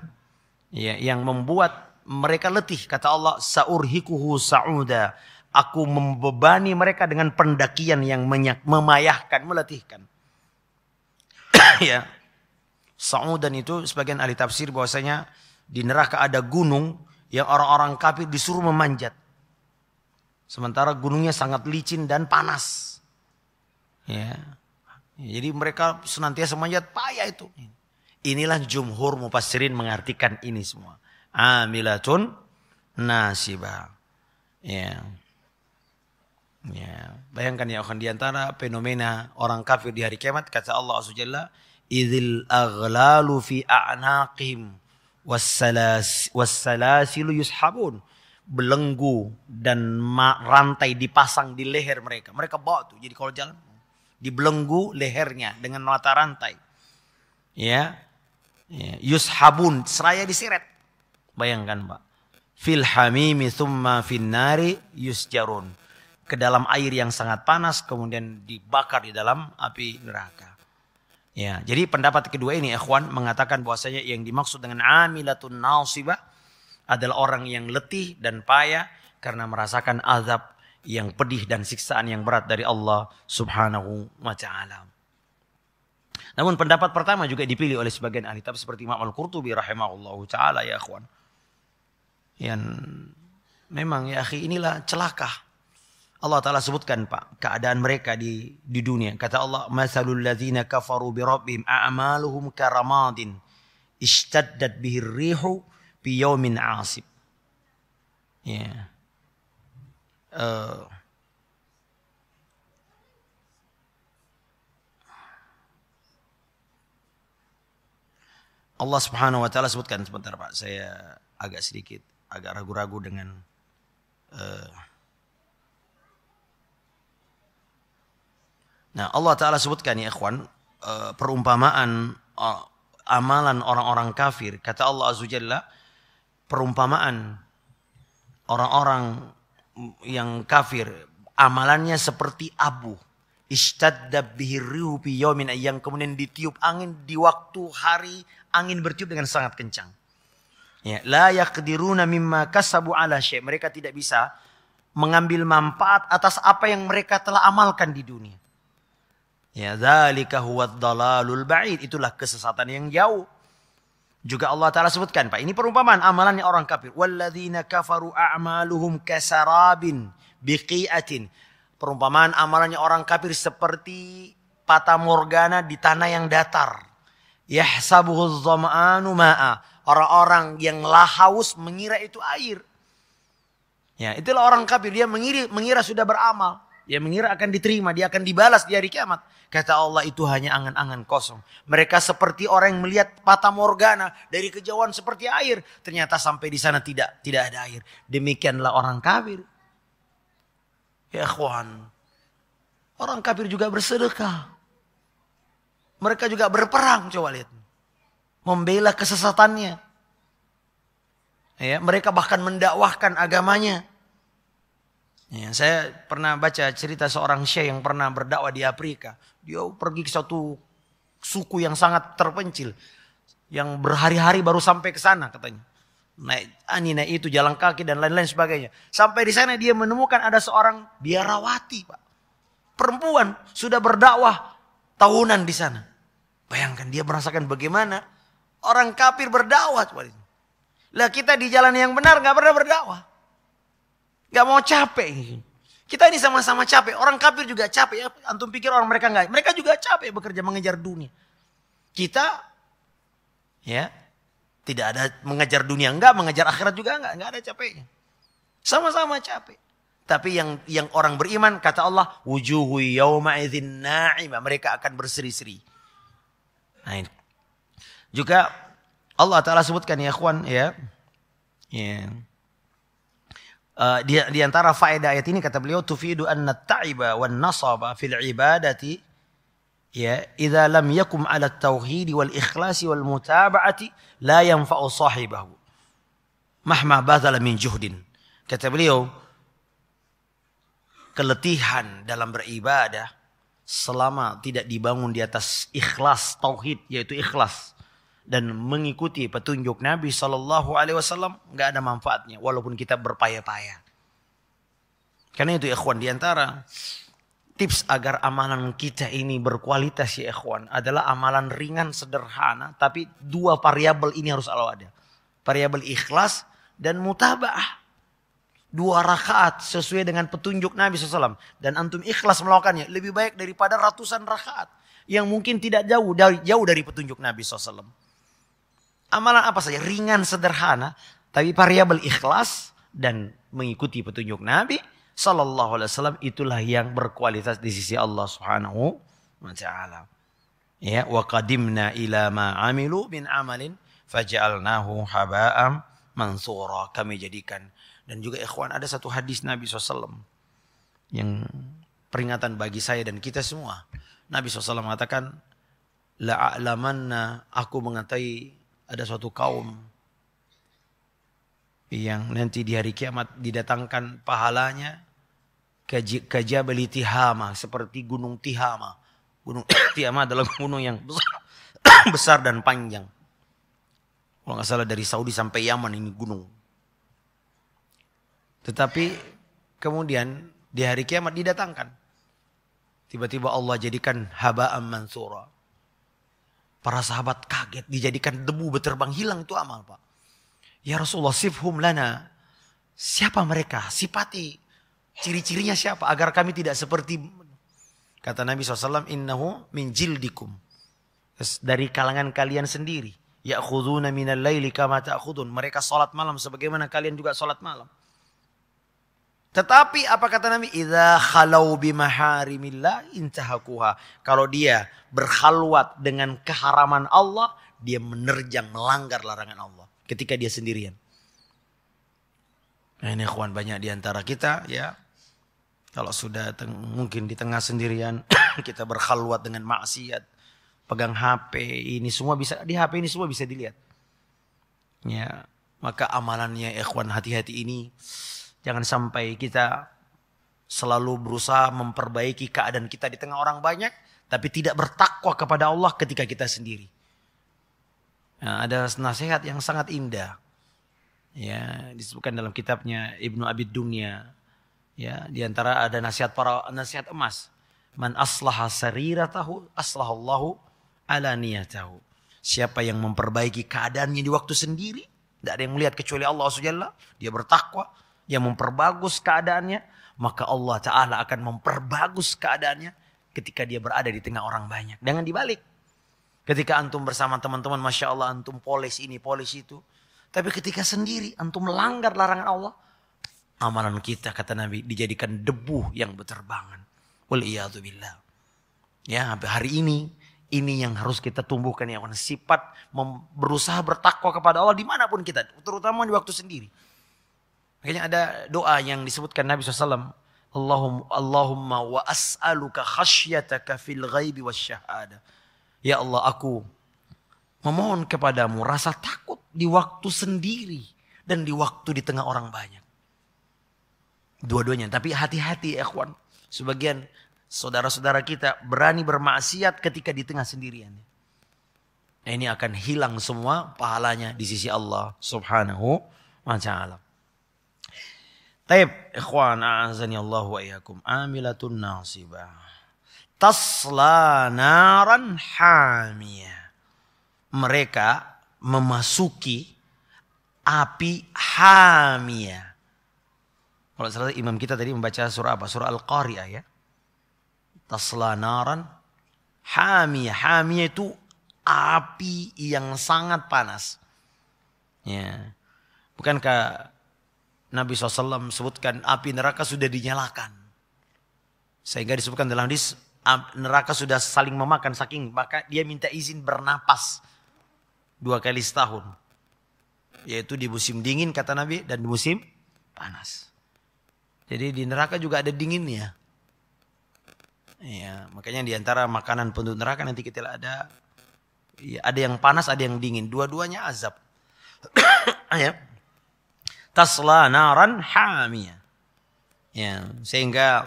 ya yang membuat mereka letih. Kata Allah, saurhikuhu sa'uda. Aku membebani mereka dengan pendakian yang menyak, memayahkan, meletihkan. ya. Sa'udan itu sebagian ahli tafsir bahwasanya di neraka ada gunung yang orang-orang kafir disuruh memanjat. Sementara gunungnya sangat licin dan panas. Ya. Jadi mereka senantiasa manjat payah itu. Inilah jumhur mufassirin mengartikan ini semua amilatun nasibah. Ya. Ya. Bayangkan ya akan diantara fenomena orang kafir di hari kiamat kata Allah Subhanahu idzil aghlalu fi a'naqihim wassalas, wassalasilu yushabun belenggu dan rantai dipasang di leher mereka. Mereka bawa tuh. Jadi kalau jalan dibelenggu lehernya dengan mata rantai. Ya. ya. Yushabun seraya diseret. Bayangkan Pak. Fil hamimi thumma finnari yusjarun. Ke dalam air yang sangat panas kemudian dibakar di dalam api neraka. Ya, jadi pendapat kedua ini ikhwan mengatakan bahwasanya yang dimaksud dengan amilatun nasibah adalah orang yang letih dan payah karena merasakan azab yang pedih dan siksaan yang berat dari Allah Subhanahu wa taala. Namun pendapat pertama juga dipilih oleh sebagian ahli tafsir seperti Imam Al-Qurtubi rahimahullahu taala ya ikhwan yang memang ya akhi inilah celaka. Allah Ta'ala sebutkan Pak, keadaan mereka di di dunia. Kata Allah, Masalul lazina kafaru birabbim a'amaluhum karamadin ishtaddat bihir rihu biyaumin asib. Ya. Uh, Allah Subhanahu wa taala sebutkan sebentar Pak, saya agak sedikit agak ragu-ragu dengan uh, Nah, Allah taala sebutkan ya ikhwan, uh, perumpamaan uh, amalan orang-orang kafir. Kata Allah azza jalla, perumpamaan orang-orang yang kafir amalannya seperti abu yang kemudian ditiup angin di waktu hari angin bertiup dengan sangat kencang Ya, la yaqdiruna mimma kasabu ala syai. Mereka tidak bisa mengambil manfaat atas apa yang mereka telah amalkan di dunia. Ya, dzalika huwad dalalul ba'id. Itulah kesesatan yang jauh. Juga Allah Ta'ala sebutkan, Pak. Ini perumpamaan amalannya orang kafir. Walladzina kafaru a'maluhum kasarabin biqi'atin. Perumpamaan amalannya orang kafir seperti patah morgana di tanah yang datar. Yahsabuhu dhama'anu ma'a Orang-orang yang lahaus mengira itu air. Ya, itulah orang kafir. Dia mengira, mengira sudah beramal. Dia mengira akan diterima, dia akan dibalas di hari kiamat. Kata Allah itu hanya angan-angan kosong. Mereka seperti orang yang melihat patah morgana dari kejauhan seperti air. Ternyata sampai di sana tidak tidak ada air. Demikianlah orang kafir. Ya ikhwan. Orang kafir juga bersedekah. Mereka juga berperang. Coba lihat membela kesesatannya. Ya, mereka bahkan mendakwahkan agamanya. Ya, saya pernah baca cerita seorang syekh yang pernah berdakwah di Afrika. Dia pergi ke satu suku yang sangat terpencil, yang berhari-hari baru sampai ke sana katanya. Naik ani naik itu jalan kaki dan lain-lain sebagainya. Sampai di sana dia menemukan ada seorang biarawati, Pak. Perempuan sudah berdakwah tahunan di sana. Bayangkan dia merasakan bagaimana Orang kafir berdakwah coba itu. Lah kita di jalan yang benar nggak pernah berdakwah. Nggak mau capek. Kita ini sama-sama capek. Orang kafir juga capek. Ya, antum pikir orang mereka nggak? Mereka juga capek bekerja mengejar dunia. Kita ya tidak ada mengejar dunia enggak, mengejar akhirat juga enggak, enggak ada capeknya. Sama-sama capek. Tapi yang yang orang beriman kata Allah wujuhu yauma idzin na'imah, mereka akan berseri-seri. Nah, juga Allah Ta'ala sebutkan ya kawan ya. ya. Uh, di, di antara faedah ayat ini kata beliau tufidu anna ta'iba wan nasaba fil ibadati ya idza lam yakum ala tauhid wal ikhlasi wal mutaba'ati la yanfa'u sahibahu mahma badala min juhdin kata beliau keletihan dalam beribadah selama tidak dibangun di atas ikhlas tauhid yaitu ikhlas dan mengikuti petunjuk Nabi Shallallahu Alaihi Wasallam nggak ada manfaatnya walaupun kita berpaya-paya. Karena itu ikhwan diantara tips agar amalan kita ini berkualitas ya ikhwan adalah amalan ringan sederhana tapi dua variabel ini harus selalu ada. Variabel ikhlas dan mutabah. dua rakaat sesuai dengan petunjuk Nabi SAW. Dan antum ikhlas melakukannya lebih baik daripada ratusan rakaat yang mungkin tidak jauh dari jauh dari petunjuk Nabi SAW. Amalan apa saja, ringan, sederhana, tapi variabel ikhlas dan mengikuti petunjuk Nabi sallallahu alaihi wasallam itulah yang berkualitas di sisi Allah Subhanahu wa taala. Ya, wa qadimna ila ma amilu min amalin faj'alnahu haba'am mansura. Kami jadikan dan juga ikhwan ada satu hadis Nabi SAW yang peringatan bagi saya dan kita semua. Nabi SAW mengatakan, La aku mengetahui ada suatu kaum yang nanti di hari kiamat didatangkan pahalanya ke Jabal Tihama seperti gunung Tihama. Gunung Tihama adalah gunung yang besar, besar dan panjang. Kalau nggak salah dari Saudi sampai Yaman ini gunung. Tetapi kemudian di hari kiamat didatangkan. Tiba-tiba Allah jadikan haba'an mansurah Para sahabat kaget dijadikan debu berterbang hilang itu amal pak. Ya Rasulullah sifhum lana. Siapa mereka? Sifati. Ciri-cirinya siapa? Agar kami tidak seperti kata Nabi SAW. Innahu min jildikum. Dari kalangan kalian sendiri. ya khuduna minal laili kama khudun. Mereka salat malam sebagaimana kalian juga salat malam. Tetapi apa kata Nabi? Idza khalau bimaharimillah intahakuha. Kalau dia berhalwat dengan keharaman Allah, dia menerjang melanggar larangan Allah ketika dia sendirian. Nah, ini ikhwan banyak di antara kita ya. Kalau sudah mungkin di tengah sendirian kita berhalwat dengan maksiat, pegang HP, ini semua bisa di HP ini semua bisa dilihat. Ya, maka amalannya ikhwan hati-hati ini Jangan sampai kita selalu berusaha memperbaiki keadaan kita di tengah orang banyak, tapi tidak bertakwa kepada Allah ketika kita sendiri. Nah, ada nasihat yang sangat indah, ya disebutkan dalam kitabnya Ibnu Abid Dunya. Ya, di antara ada nasihat para nasihat emas. Man aslaha sariratahu aslahallahu ala niyatahu. Siapa yang memperbaiki keadaannya di waktu sendiri, tidak ada yang melihat kecuali Allah Subhanahu dia bertakwa, yang memperbagus keadaannya, maka Allah Ta'ala akan memperbagus keadaannya ketika dia berada di tengah orang banyak. Dengan dibalik. Ketika antum bersama teman-teman, Masya Allah antum polis ini, polis itu. Tapi ketika sendiri antum melanggar larangan Allah, amalan kita kata Nabi dijadikan debu yang berterbangan. Waliyahzubillah. Ya, sampai hari ini ini yang harus kita tumbuhkan ya, sifat berusaha bertakwa kepada Allah dimanapun kita, terutama di waktu sendiri. Makanya ada doa yang disebutkan Nabi SAW. Allahum, Allahumma wa as'aluka khasyataka fil ghaibi wa syahada. Ya Allah aku memohon kepadamu rasa takut di waktu sendiri dan di waktu di tengah orang banyak. Dua-duanya. Tapi hati-hati ya ikhwan. Sebagian saudara-saudara kita berani bermaksiat ketika di tengah sendirian. Nah, ini akan hilang semua pahalanya di sisi Allah subhanahu wa ta'ala. Taib ikhwan a'azani Allah wa iyyakum amilatun nasibah. Tasla naran hamiyah. Mereka memasuki api hamiyah. Kalau salah imam kita tadi membaca surah apa? Surah Al-Qari'ah ya. Tasla naran hamiyah. Hamiyah itu api yang sangat panas. Ya. Bukankah Nabi SAW sebutkan api neraka sudah dinyalakan. Sehingga disebutkan dalam hadis neraka sudah saling memakan saking maka dia minta izin bernapas dua kali setahun. Yaitu di musim dingin kata Nabi dan di musim panas. Jadi di neraka juga ada dinginnya. Ya, makanya di antara makanan penduduk neraka nanti kita ada ya, ada yang panas, ada yang dingin. Dua-duanya azab. ya tasla naran hamia, Ya, sehingga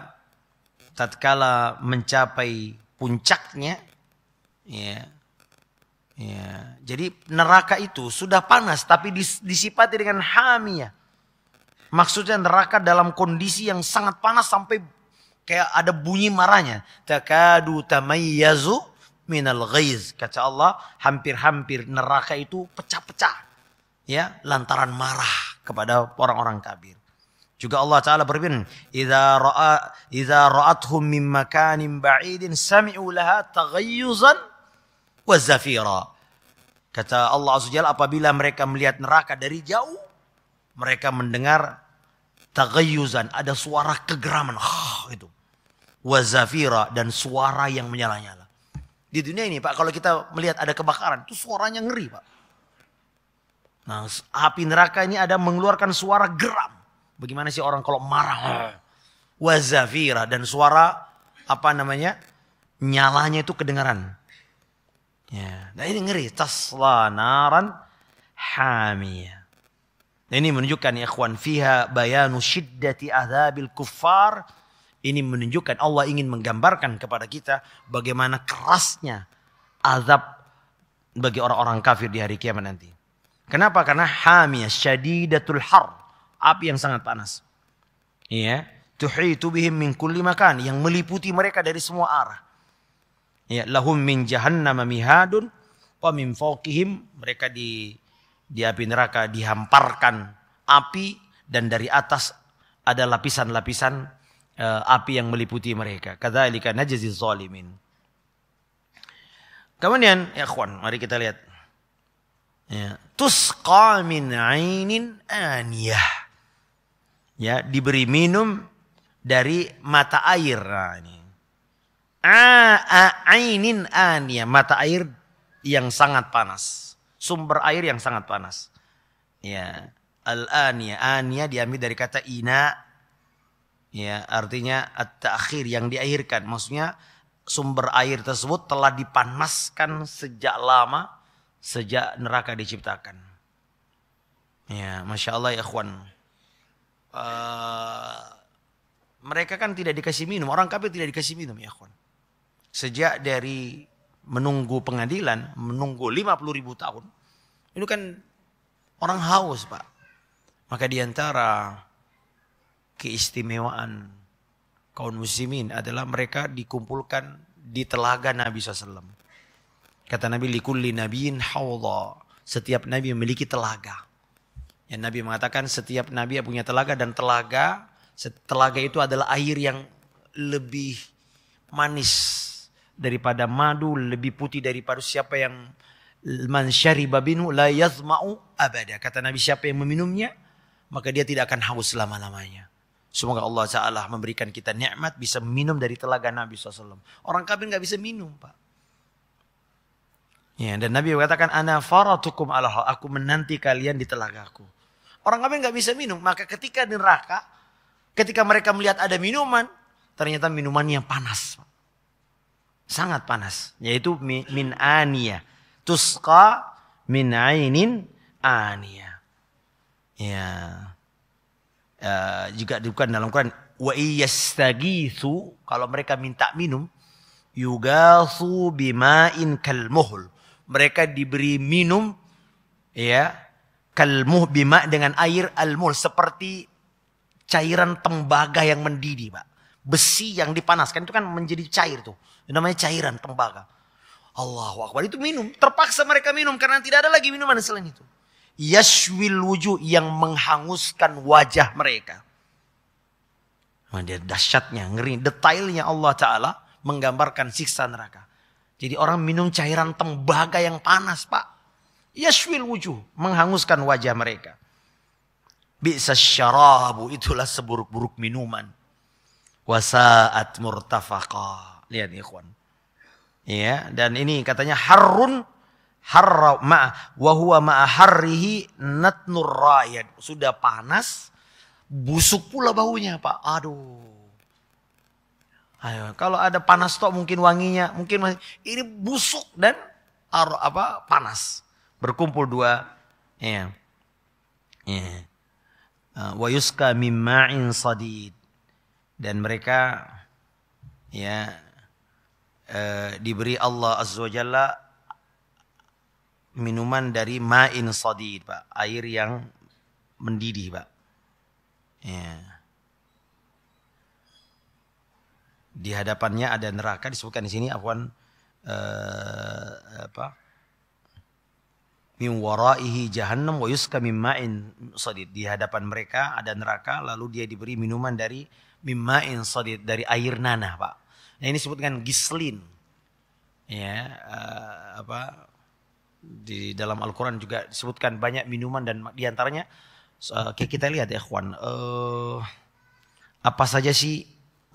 tatkala mencapai puncaknya ya ya jadi neraka itu sudah panas tapi disipati dengan hamia. Maksudnya neraka dalam kondisi yang sangat panas sampai kayak ada bunyi marahnya. Takadu tamayyazu minal ghaiz. Kata Allah, hampir-hampir neraka itu pecah-pecah. Ya, lantaran marah kepada orang-orang kafir. Juga Allah Ta'ala berfirman, "Iza min makanin ba'idin sami'u laha taghayyuzan wa zafira." Kata Allah Azza apabila mereka melihat neraka dari jauh, mereka mendengar taghayyuzan, ada suara kegeraman, oh, itu. Wa zafira dan suara yang menyala-nyala. Di dunia ini Pak, kalau kita melihat ada kebakaran, itu suaranya ngeri Pak. Nah, api neraka ini ada mengeluarkan suara geram. Bagaimana sih orang kalau marah? Ah. Wazafira dan suara apa namanya? Nyalanya itu kedengaran. Ya, nah ini ngeri. Tasla naran Nah ini menunjukkan ya ikhwan fiha bayanu syiddati azabil kuffar. Ini menunjukkan Allah ingin menggambarkan kepada kita bagaimana kerasnya azab bagi orang-orang kafir di hari kiamat nanti. Kenapa? Karena hamia syadidatul har. Api yang sangat panas. Iya. Tuhitu bihim min kulli makan. Yang meliputi mereka dari semua arah. Ya, lahum min jahannama mihadun. Wa min fawqihim. Mereka di, di api neraka dihamparkan api. Dan dari atas ada lapisan-lapisan uh, api yang meliputi mereka. Kadzalika najzi zalimin. Kemudian, ya kawan, mari kita lihat Ya. Tusqa min ainin aniyah. Ya, diberi minum dari mata air. Nah, ini. Ainin aniyah. Mata air yang sangat panas. Sumber air yang sangat panas. Ya. Al-aniyah. Aniyah diambil dari kata ina. Ya, artinya at akhir yang diakhirkan. Maksudnya sumber air tersebut telah dipanaskan sejak lama sejak neraka diciptakan. Ya, masya Allah ya Kawan. Uh, eh, mereka kan tidak dikasih minum, orang kafir tidak dikasih minum ya Kawan. Sejak dari menunggu pengadilan, menunggu 50 ribu tahun. Itu kan orang haus pak. Maka diantara keistimewaan kaum muslimin adalah mereka dikumpulkan di telaga Nabi SAW. Kata Nabi, likulli nabiin hawla. Setiap Nabi memiliki telaga. Yang Nabi mengatakan setiap Nabi punya telaga dan telaga, telaga itu adalah air yang lebih manis daripada madu, lebih putih daripada siapa yang man syariba binu la yazma'u abada. Kata Nabi siapa yang meminumnya, maka dia tidak akan haus selama-lamanya. Semoga Allah Ta'ala memberikan kita nikmat bisa minum dari telaga Nabi SAW. Orang kafir nggak bisa minum, Pak. Ya, dan Nabi mengatakan ana faratukum ala aku menanti kalian di telagaku. Orang kafir nggak bisa minum, maka ketika di neraka, ketika mereka melihat ada minuman, ternyata minumannya panas. Sangat panas, yaitu min ania. Tusqa min ainin ania. Ya. ya juga bukan dalam Quran wa kalau mereka minta minum yugathu bima'in kalmuhl mereka diberi minum ya kalmuh bima dengan air almul seperti cairan tembaga yang mendidih, Pak. Besi yang dipanaskan itu kan menjadi cair tuh. Itu namanya cairan tembaga. Allah Akbar itu minum. Terpaksa mereka minum karena tidak ada lagi minuman selain itu. Yashwil wujuh yang menghanguskan wajah mereka. Nah, dia dahsyatnya, ngeri. Detailnya Allah Ta'ala menggambarkan siksa neraka. Jadi orang minum cairan tembaga yang panas pak. Yashwil wujuh. Menghanguskan wajah mereka. Bisa syarabu. Itulah seburuk-buruk minuman. Wasaat murtafaqa. Lihat ikhwan. Ya, dan ini katanya harun harra ma wa huwa ma harrihi natnur rayad. Sudah panas, busuk pula baunya, Pak. Aduh. Ayo, kalau ada panas tok mungkin wanginya, mungkin masih, ini busuk dan ar, apa panas. Berkumpul dua. Ya. Ya. Wa yuska mimma'in sadid. Dan mereka ya eh, diberi Allah Azza wajalla minuman dari ma'in sadid, Pak. Air yang mendidih, Pak. Ya. di hadapannya ada neraka disebutkan di sini afwan uh, apa min waraihi jahannam wa yuska min ma'in sadid di hadapan mereka ada neraka lalu dia diberi minuman dari min ma'in sadid dari air nanah Pak nah ini disebutkan gislin ya uh, apa di dalam Al-Qur'an juga disebutkan banyak minuman dan diantaranya uh, eh, kita lihat ya ikhwan uh, apa saja sih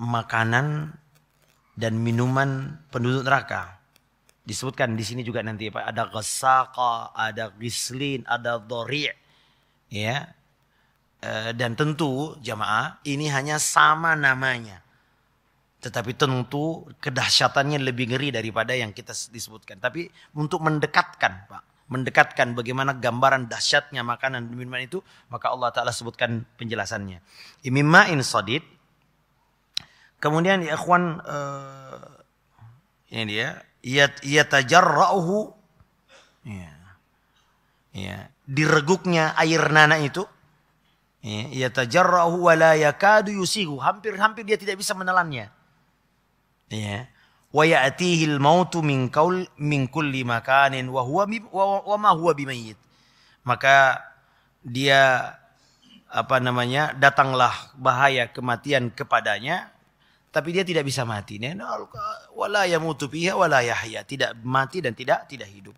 makanan dan minuman penduduk neraka. Disebutkan di sini juga nanti Pak ada gesaka, ada gislin, ada dhari'. Ya. E, dan tentu jamaah ini hanya sama namanya. Tetapi tentu kedahsyatannya lebih ngeri daripada yang kita disebutkan. Tapi untuk mendekatkan Pak. Mendekatkan bagaimana gambaran dahsyatnya makanan dan minuman itu. Maka Allah Ta'ala sebutkan penjelasannya. Imimain sadid Kemudian ya ikhwan uh, ini dia ia iya, iya tajarrahu ya. ya direguknya air nanah itu iya, ya tajarrahu wa la yakadu yusihu hampir-hampir dia tidak bisa menelannya ya wa ya'tihi al-mautu min kaul min kulli makanin wa huwa wa ma huwa bimayyit maka dia apa namanya datanglah bahaya kematian kepadanya tapi dia tidak bisa mati. Nah, wala yamutu fiha wala yahya. Tidak mati dan tidak tidak hidup.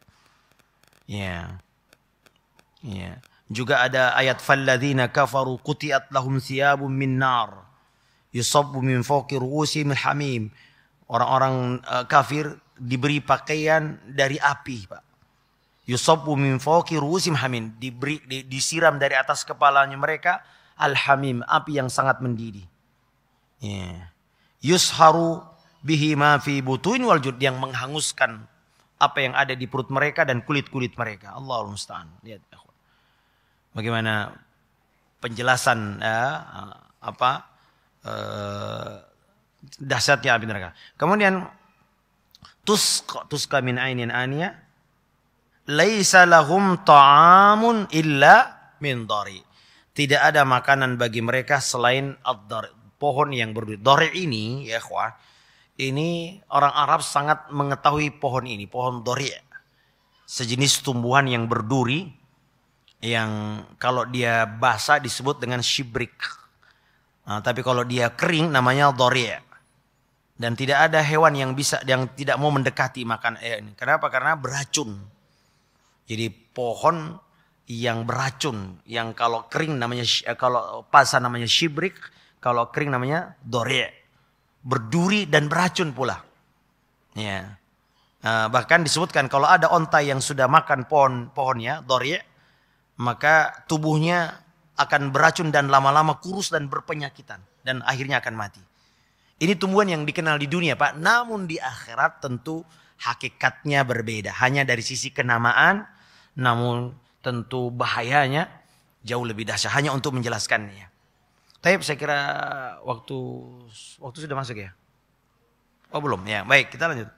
Ya. Ya. Juga ada ayat falladzina kafaru qutiat lahum thiyabun min nar yusabbu min fawqi ru'usihim hamim. Orang-orang eh, kafir diberi pakaian dari api, Pak. Yusabbu min fawqi ru'usihim hamim. Diberi di, disiram dari atas kepalanya mereka al-hamim, api yang sangat mendidih. Ya. Yeah yusharu bihi ma fi butuin wal jud yang menghanguskan apa yang ada di perut mereka dan kulit-kulit mereka. Allahul musta'an. Lihat Bagaimana penjelasan ya, apa eh, dahsyatnya api neraka. Kemudian tusqa tusqa min ainin ania laisa lahum ta'amun illa min dari. Tidak ada makanan bagi mereka selain ad-dari pohon yang berduit. Dore ini ya ikhwah, ini orang Arab sangat mengetahui pohon ini, pohon dore. Sejenis tumbuhan yang berduri yang kalau dia basah disebut dengan shibrik. Nah, tapi kalau dia kering namanya dore. Dan tidak ada hewan yang bisa yang tidak mau mendekati makan eh, ini. Kenapa? Karena beracun. Jadi pohon yang beracun yang kalau kering namanya eh, kalau basah namanya shibrik kalau kering namanya dore Berduri dan beracun pula. Ya. Eh, bahkan disebutkan kalau ada onta yang sudah makan pohon pohonnya dore maka tubuhnya akan beracun dan lama-lama kurus dan berpenyakitan dan akhirnya akan mati. Ini tumbuhan yang dikenal di dunia, Pak. Namun di akhirat tentu hakikatnya berbeda. Hanya dari sisi kenamaan, namun tentu bahayanya jauh lebih dahsyat hanya untuk menjelaskannya. Tapi saya kira waktu waktu sudah masuk ya. Oh belum ya. Baik kita lanjut.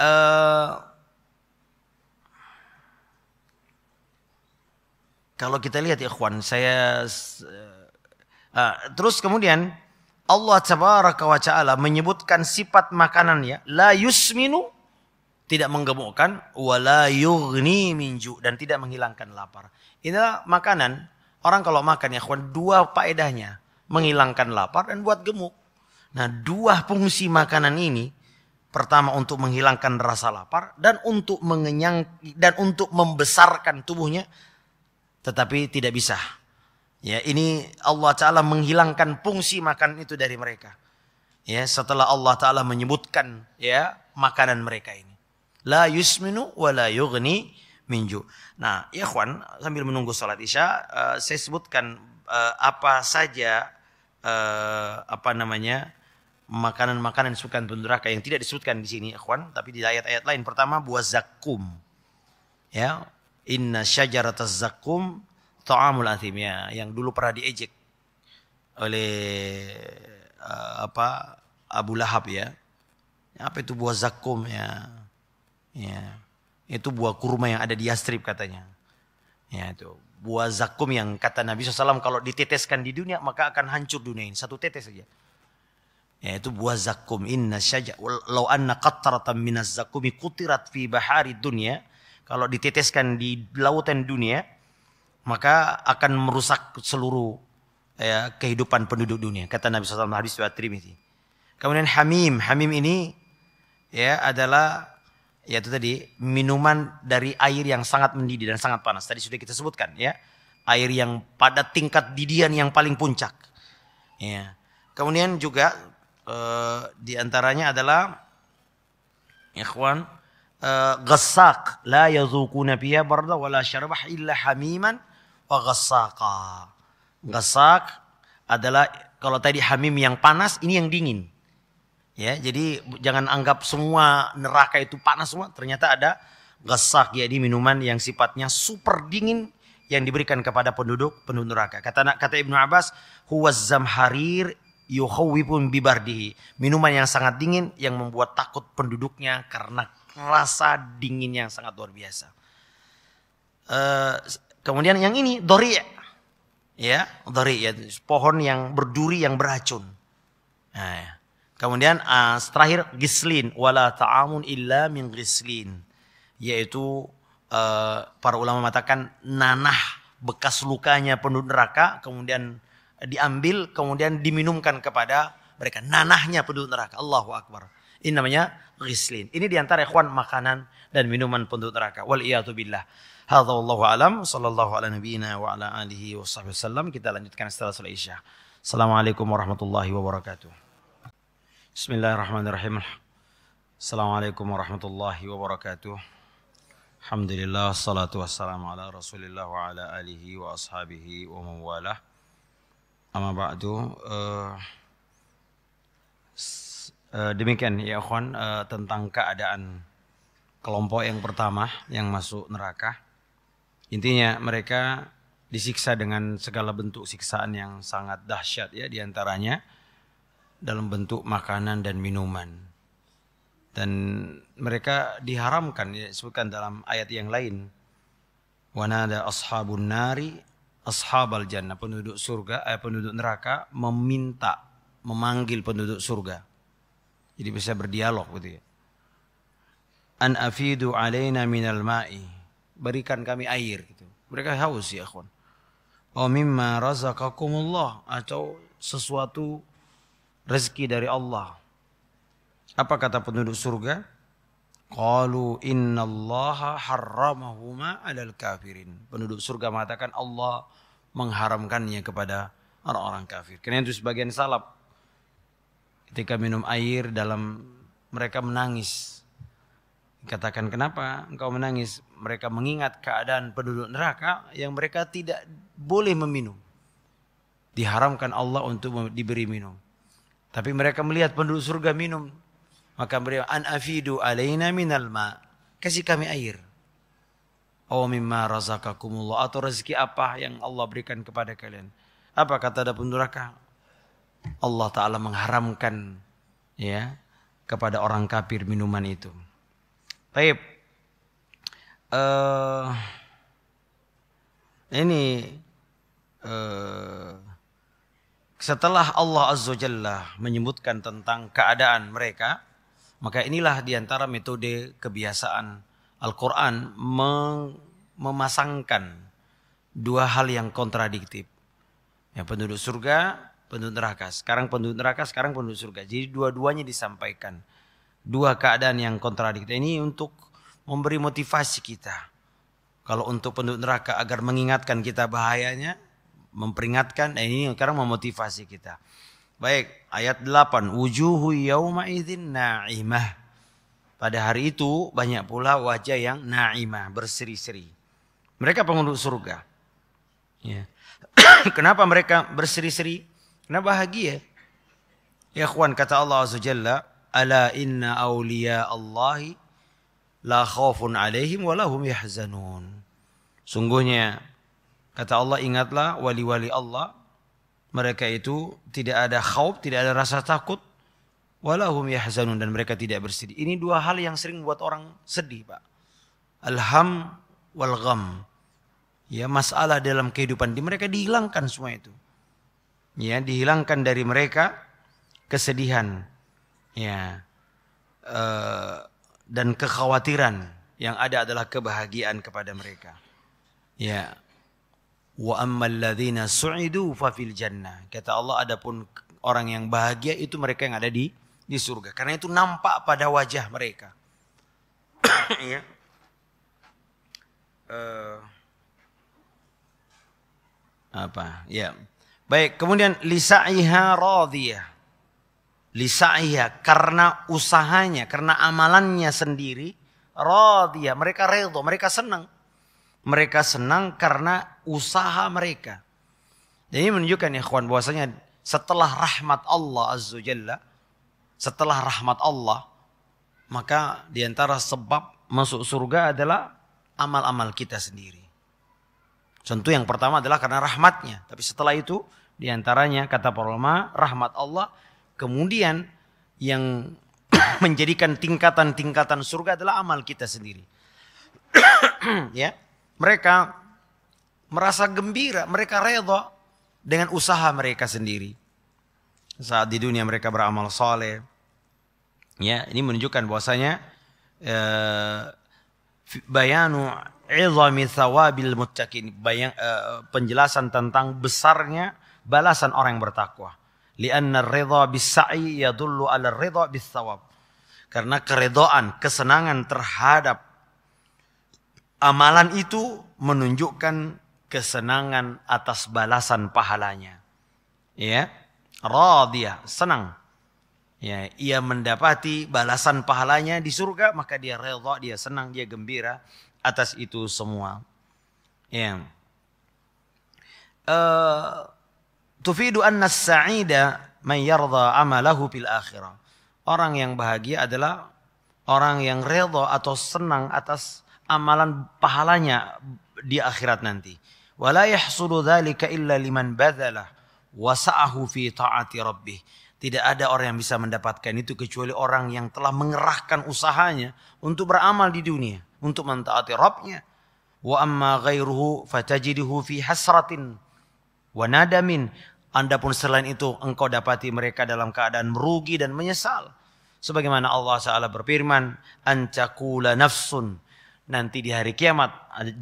Uh, kalau kita lihat ya ikhwan, saya uh, terus kemudian Allah tabaraka taala menyebutkan sifat makanan ya, la yusminu tidak menggemukkan wala yughni minju dan tidak menghilangkan lapar. Inilah makanan Orang kalau makan ya kawan dua faedahnya. Menghilangkan lapar dan buat gemuk. Nah dua fungsi makanan ini. Pertama untuk menghilangkan rasa lapar dan untuk mengenyang dan untuk membesarkan tubuhnya. Tetapi tidak bisa. Ya ini Allah Ta'ala menghilangkan fungsi makan itu dari mereka. Ya setelah Allah Ta'ala menyebutkan ya makanan mereka ini. La yusminu wa la yugni Minju. Nah, ya, Ikhwan, sambil menunggu sholat Isya, uh, saya sebutkan uh, apa saja uh, apa namanya makanan-makanan sukan untuk neraka yang tidak disebutkan di sini, Ikhwan, tapi di ayat-ayat lain. Pertama, buah zakum. Ya, inna syajarat zakum ta'amul athim ya, yang dulu pernah diejek oleh uh, apa Abu Lahab ya. Apa itu buah zakum ya? Ya. Itu buah kurma yang ada di Yastrib katanya. Ya itu buah zakum yang kata Nabi SAW kalau diteteskan di dunia maka akan hancur dunia ini. Satu tetes saja. Ya itu buah zakum. Inna syaja. Lau anna qattaratan minas zakumi kutirat fi bahari dunia. Kalau diteteskan di lautan dunia maka akan merusak seluruh ya, kehidupan penduduk dunia. Kata Nabi SAW hadis wa Tirmidzi. Kemudian Hamim, Hamim ini ya adalah yaitu tadi minuman dari air yang sangat mendidih dan sangat panas. Tadi sudah kita sebutkan ya, air yang pada tingkat didian yang paling puncak. Ya. Kemudian juga e, eh, diantaranya adalah ikhwan e, eh, gesak la yazuquna fiha barda wala syarbah illa hamiman wa ghassaqa. Gesak adalah kalau tadi hamim yang panas, ini yang dingin. Ya, jadi jangan anggap semua neraka itu panas semua. Ternyata ada gesak. Jadi minuman yang sifatnya super dingin yang diberikan kepada penduduk penduduk neraka. Kata kata Ibnu Abbas, huwaz zamharir pun bibardihi. Minuman yang sangat dingin yang membuat takut penduduknya karena rasa dingin yang sangat luar biasa. Uh, kemudian yang ini dori ya, dori ya pohon yang berduri yang beracun. Nah, ya. Kemudian uh, terakhir gislin wala ta'amun illa min gislin yaitu uh, para ulama mengatakan nanah bekas lukanya penduduk neraka kemudian diambil kemudian diminumkan kepada mereka nanahnya penduduk neraka Allahu akbar ini namanya ghislin ini diantara ikhwan makanan dan minuman penduduk neraka wal iyatu billah hadza wallahu alam sallallahu ala nabiyyina wa ala alihi wasallam kita lanjutkan setelah salat isya assalamualaikum warahmatullahi wabarakatuh Bismillahirrahmanirrahim. Assalamualaikum warahmatullahi wabarakatuh. Alhamdulillah, salatu wassalamu ala rasulillah wa ala alihi wa ashabihi wa mawalah. Amma ba'du. Uh, uh, demikian ya ikhwan uh, tentang keadaan kelompok yang pertama yang masuk neraka. Intinya mereka disiksa dengan segala bentuk siksaan yang sangat dahsyat ya diantaranya antaranya dalam bentuk makanan dan minuman. Dan mereka diharamkan ya, sebutkan dalam ayat yang lain. Wanada ashabun nari ashabal jannah penduduk surga eh, penduduk neraka meminta memanggil penduduk surga. Jadi bisa berdialog gitu ya. An afidu alaina minal ma'i. Berikan kami air gitu. Mereka haus ya, akhwan. Au mimma razaqakumullah atau sesuatu rezeki dari Allah. Apa kata penduduk surga? Qalu innallaha harramahuma alal kafirin. Penduduk surga mengatakan Allah mengharamkannya kepada orang-orang kafir. Karena itu sebagian salaf ketika minum air dalam mereka menangis. Katakan kenapa engkau menangis? Mereka mengingat keadaan penduduk neraka yang mereka tidak boleh meminum. Diharamkan Allah untuk diberi minum. Tapi mereka melihat penduduk surga minum. Maka mereka an afidu alaina minal ma. Kasih kami air. Aw mimma razaqakumullah atau rezeki apa yang Allah berikan kepada kalian. Apa kata ada neraka? Allah taala mengharamkan ya kepada orang kafir minuman itu. Baik. Uh, ini uh, setelah Allah Azza Jalla menyebutkan tentang keadaan mereka, maka inilah diantara metode kebiasaan Al-Quran memasangkan dua hal yang kontradiktif. Ya, penduduk surga, penduduk neraka. Sekarang penduduk neraka, sekarang penduduk surga. Jadi dua-duanya disampaikan. Dua keadaan yang kontradiktif. Ini untuk memberi motivasi kita. Kalau untuk penduduk neraka agar mengingatkan kita bahayanya, memperingatkan eh, ini sekarang memotivasi kita. Baik, ayat 8, wujuhu yauma idzin naimah. Pada hari itu banyak pula wajah yang naimah, berseri-seri. Mereka penghuni surga. Ya. Kenapa mereka berseri-seri? Kenapa bahagia? Ya kawan kata Allah Azza Jalla, ala inna awliya Allahi la khaufun alaihim wa lahum yahzanun. Sungguhnya Kata Allah, ingatlah wali-wali Allah. Mereka itu tidak ada khawb, tidak ada rasa takut. Walahum yahzanun dan mereka tidak bersedih. Ini dua hal yang sering buat orang sedih, Pak. Alham wal Ya, masalah dalam kehidupan di mereka dihilangkan semua itu. Ya, dihilangkan dari mereka kesedihan. Ya. E, dan kekhawatiran yang ada adalah kebahagiaan kepada mereka. Ya, Wa ammal ladhina su'idu fa fil jannah. Kata Allah adapun orang yang bahagia itu mereka yang ada di di surga. Karena itu nampak pada wajah mereka. ya. Uh, apa? Ya. Baik, kemudian lisa'iha radiyah. Lisa'iha karena usahanya, karena amalannya sendiri radiyah. Mereka redha mereka senang. Mereka senang karena usaha mereka. Jadi menunjukkan ya kawan bahwasanya setelah rahmat Allah Azza Jalla, setelah rahmat Allah, maka diantara sebab masuk surga adalah amal-amal kita sendiri. Tentu yang pertama adalah karena rahmatnya. Tapi setelah itu diantaranya kata para ulama rahmat Allah. Kemudian yang menjadikan tingkatan-tingkatan surga adalah amal kita sendiri. ya, mereka merasa gembira, mereka redha dengan usaha mereka sendiri. Saat di dunia mereka beramal soleh. Ya, ini menunjukkan bahwasanya eh, bayanu izami thawabil muttaqin, bayang eh, penjelasan tentang besarnya balasan orang yang bertakwa. Lianna ridha bis-sa'i yadullu 'ala ridha bis Karena keredoan, kesenangan terhadap amalan itu menunjukkan kesenangan atas balasan pahalanya. Ya, radia, senang. Ya, ia mendapati balasan pahalanya di surga, maka dia redha, dia senang, dia gembira atas itu semua. Ya. Eh, tufidu anna sa'ida man yarda amalahu bil akhirah. Orang yang bahagia adalah orang yang redha atau senang atas amalan pahalanya di akhirat nanti. Wala yahsulu dzalika illa liman badhalah wasa'ahu fi ta'ati rabbih. Tidak ada orang yang bisa mendapatkan itu kecuali orang yang telah mengerahkan usahanya untuk beramal di dunia, untuk mentaati Rabbnya. Wa amma ghairuhu fatajiduhu fi hasratin wa nadamin. Anda pun selain itu engkau dapati mereka dalam keadaan merugi dan menyesal. Sebagaimana Allah Ta'ala berfirman, Antakula nafsun Nanti di hari kiamat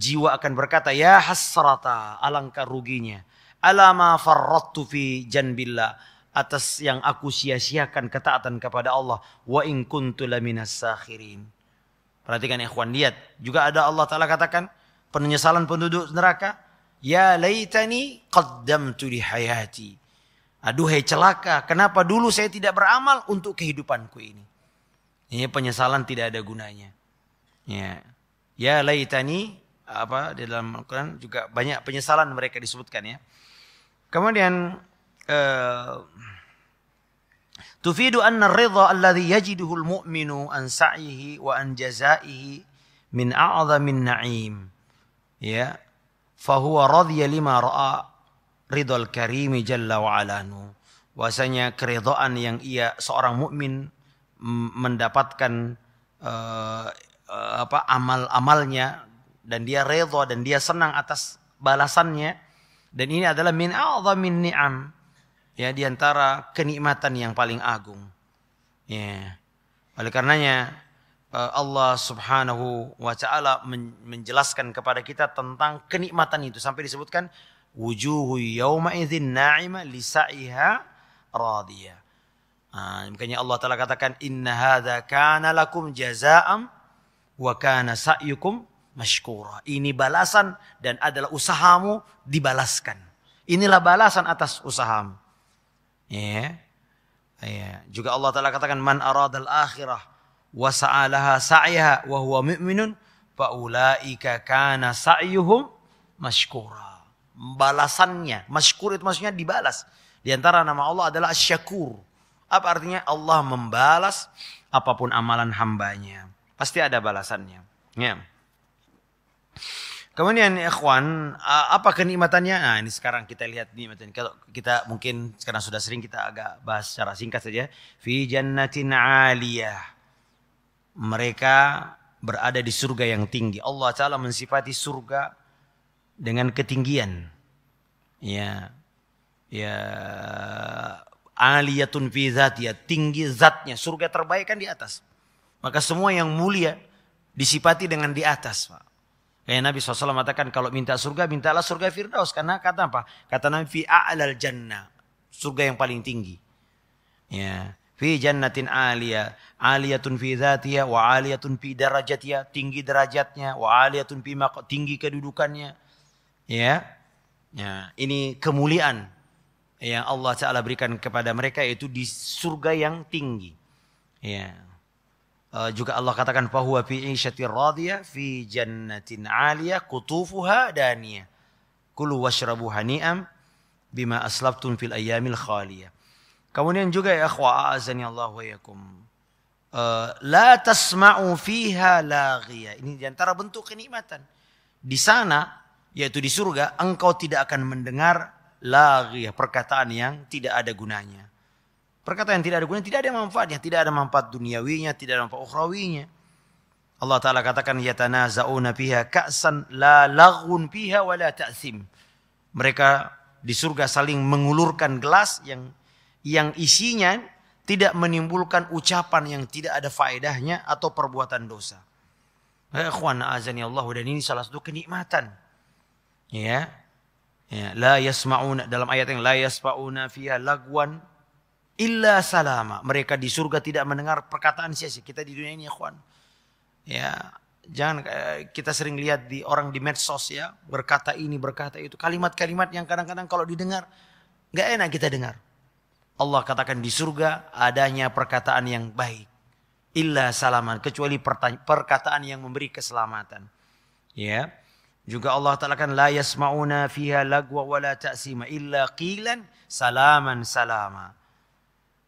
jiwa akan berkata, "Ya hasrata, alangkah ruginya. Alama farrattu fi janbillah atas yang aku sia-siakan ketaatan kepada Allah wa in kuntu laminas sakhirin." Perhatikan ikhwan, lihat juga ada Allah Taala katakan penyesalan penduduk neraka, "Ya laitani qaddamtu li hayati." Aduhai celaka, kenapa dulu saya tidak beramal untuk kehidupanku ini? Ini penyesalan tidak ada gunanya. Ya ya laitani apa di dalam Al-Qur'an juga banyak penyesalan mereka disebutkan ya. Kemudian eh, tufidu anna ar-ridha alladhi yajiduhu al-mu'minu an sa'yihi wa an jazaihi min a'zamin na'im. Ya. Fahuwa radhiya lima ra'a ridhal karimi jalla wa alanu. Bahasanya keridhaan yang ia seorang mukmin mendapatkan uh, Eh, apa amal-amalnya dan dia redha dan dia senang atas balasannya dan ini adalah min min ni'am ya di antara kenikmatan yang paling agung ya oleh karenanya eh, Allah Subhanahu wa taala menjelaskan kepada kita tentang kenikmatan itu sampai disebutkan wujuhu yauma idzin na'ima lisaiha radiyah. Ah, makanya Allah Ta'ala katakan, Inna hadha kana lakum jaza'am wa kana sa'yukum mashkura. Ini balasan dan adalah usahamu dibalaskan. Inilah balasan atas usahamu. Ya. Ya. Juga Allah Taala katakan man aradal akhirah wa sa'alaha sa'yaha wa huwa mu'minun faulaika kana sa'yuhum mashkura. Balasannya, mashkur itu maksudnya dibalas. Di antara nama Allah adalah asyakur. Apa artinya? Allah membalas apapun amalan hambanya. Pasti ada balasannya. Ya. Kemudian ikhwan, apa kenikmatannya? Nah ini sekarang kita lihat nikmatan. Kalau kita mungkin sekarang sudah sering kita agak bahas secara singkat saja. Fi jannatin aliyah. Mereka berada di surga yang tinggi. Allah Ta'ala mensifati surga dengan ketinggian. Ya. Ya. Aliyatun fi zatia. Tinggi zatnya. Surga terbaik kan di atas. Maka semua yang mulia disipati dengan di atas. Pak. Kayak Nabi SAW mengatakan kalau minta surga, mintalah surga Firdaus. Karena kata apa? Kata Nabi, fi a'lal jannah. Surga yang paling tinggi. Ya. Fi jannatin alia. Aliatun fi dhatia wa aliatun fi darajatia. Tinggi derajatnya wa aliatun fi tinggi kedudukannya. Ya. Ya, ini kemuliaan yang Allah Ta'ala berikan kepada mereka yaitu di surga yang tinggi. Ya. Eh, juga Allah katakan bahwa fi isyati radiyah fi jannatin aliyah kutufuha daniyah. Kulu washrabu hani'am bima aslaftum fil ayyamil khaliyah. Kemudian juga ya akhwa azani Allah wa yakum. Uh, eh, la tasma'u fiha laghiyah. Ini diantara bentuk kenikmatan. Di sana yaitu di surga engkau tidak akan mendengar laghiyah perkataan yang tidak ada gunanya. Perkataan yang tidak ada gunanya, tidak ada manfaatnya. Tidak ada manfaat duniawinya, tidak ada manfaat ukhrawinya. Allah Ta'ala katakan, Yatanaza'una piha ka'san la lagun piha wa la ta'thim. Mereka di surga saling mengulurkan gelas yang yang isinya tidak menimbulkan ucapan yang tidak ada faedahnya atau perbuatan dosa. Ya ikhwan azan ya Allah dan ini salah satu kenikmatan. Ya. Ya, la yasmauna dalam ayat yang la yasmauna fiha lagwan illa salama. Mereka di surga tidak mendengar perkataan sia-sia. Kita di dunia ini, ikhwan. Ya, jangan eh, kita sering lihat di orang di medsos ya, berkata ini, berkata itu, kalimat-kalimat yang kadang-kadang kalau didengar nggak enak kita dengar. Allah katakan di surga adanya perkataan yang baik. Illa salaman, kecuali perkataan yang memberi keselamatan. Ya. Juga Allah Ta'ala kan la yasma'una fiha lagwa wala ta'sima illa qilan salaman salama.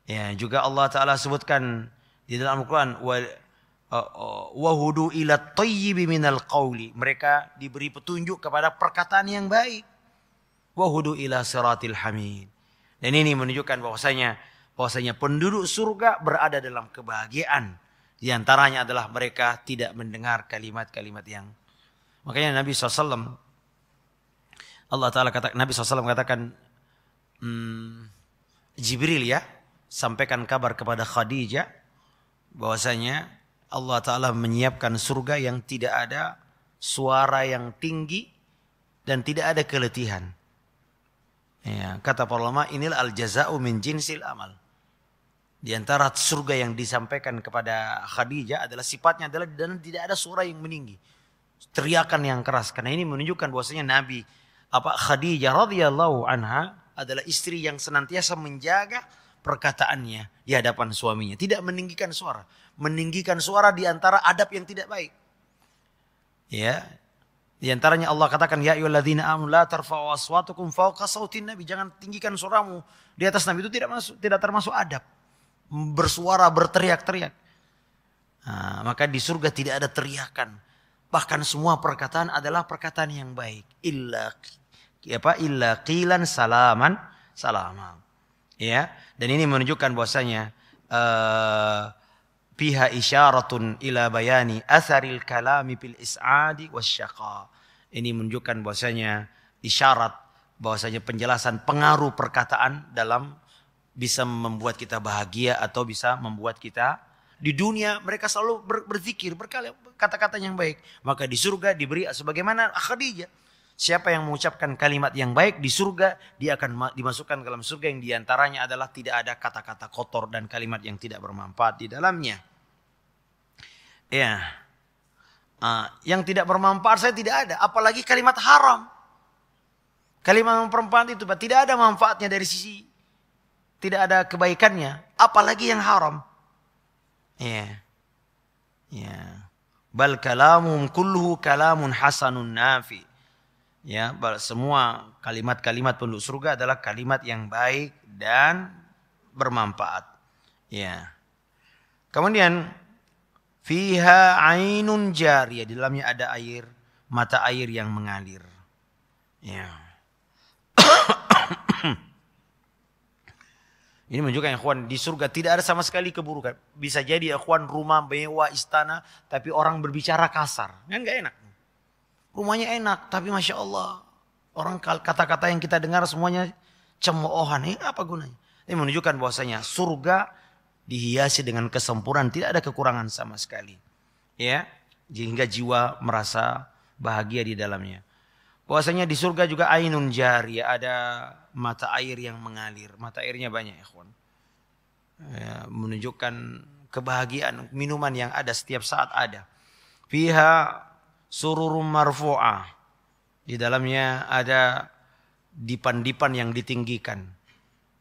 Ya, juga Allah Ta'ala sebutkan di dalam Al-Quran, wahudu uh, uh, ila tayyibi minal qawli. Mereka diberi petunjuk kepada perkataan yang baik. Wahudu ila siratil hamid. Dan ini menunjukkan bahwasanya bahwasanya penduduk surga berada dalam kebahagiaan. Di antaranya adalah mereka tidak mendengar kalimat-kalimat yang makanya Nabi SAW Allah Taala katakan Nabi SAW katakan hmm, Jibril ya sampaikan kabar kepada Khadijah bahwasanya Allah taala menyiapkan surga yang tidak ada suara yang tinggi dan tidak ada keletihan. Ya, kata para ulama inilah al jazau min jinsil amal. Di antara surga yang disampaikan kepada Khadijah adalah sifatnya adalah dan tidak ada suara yang meninggi. Teriakan yang keras karena ini menunjukkan bahwasanya Nabi apa Khadijah radhiyallahu anha adalah istri yang senantiasa menjaga perkataannya di hadapan suaminya. Tidak meninggikan suara. Meninggikan suara di antara adab yang tidak baik. Ya. Di antaranya Allah katakan ya ayyuhalladzina amun la tarfa'u aswatukum fauqa sautin nabi. Jangan tinggikan suaramu di atas nabi itu tidak masuk tidak termasuk adab. Bersuara berteriak-teriak. Nah, maka di surga tidak ada teriakan. Bahkan semua perkataan adalah perkataan yang baik. Illa apa illa qilan salaman salaman ya dan ini menunjukkan bahwasanya uh, isyaratun ila bayani asaril kalami bil is'adi wasyaqa ini menunjukkan bahwasanya isyarat bahwasanya penjelasan pengaruh perkataan dalam bisa membuat kita bahagia atau bisa membuat kita di dunia mereka selalu ber, berzikir berkata-kata yang baik maka di surga diberi sebagaimana Khadijah Siapa yang mengucapkan kalimat yang baik di surga, dia akan dimasukkan ke dalam surga yang diantaranya adalah tidak ada kata-kata kotor dan kalimat yang tidak bermanfaat di dalamnya. Ya, uh, yang tidak bermanfaat saya tidak ada, apalagi kalimat haram. Kalimat perempuan itu tidak ada manfaatnya dari sisi, tidak ada kebaikannya, apalagi yang haram. Ya, ya. Bal kalamum kulluhu kalamun hasanun nafi' Ya, semua kalimat-kalimat penduduk surga adalah kalimat yang baik dan bermanfaat. Ya. Kemudian fiha ainun ya di dalamnya ada air, mata air yang mengalir. Ya. Ini menunjukkan ya kawan di surga tidak ada sama sekali keburukan. Bisa jadi ya rumah mewah istana tapi orang berbicara kasar. Kan nggak enak. Rumahnya enak, tapi Masya Allah. Orang kata-kata yang kita dengar semuanya cemoohan. Ini apa gunanya? Ini menunjukkan bahwasanya surga dihiasi dengan kesempurnaan. Tidak ada kekurangan sama sekali. Ya, Sehingga jiwa merasa bahagia di dalamnya. Bahwasanya di surga juga ainun jari. Ada mata air yang mengalir. Mata airnya banyak, ikhwan. Ya, menunjukkan kebahagiaan. Minuman yang ada setiap saat ada. pihak sururum marfu'ah. Di dalamnya ada dipan-dipan yang ditinggikan.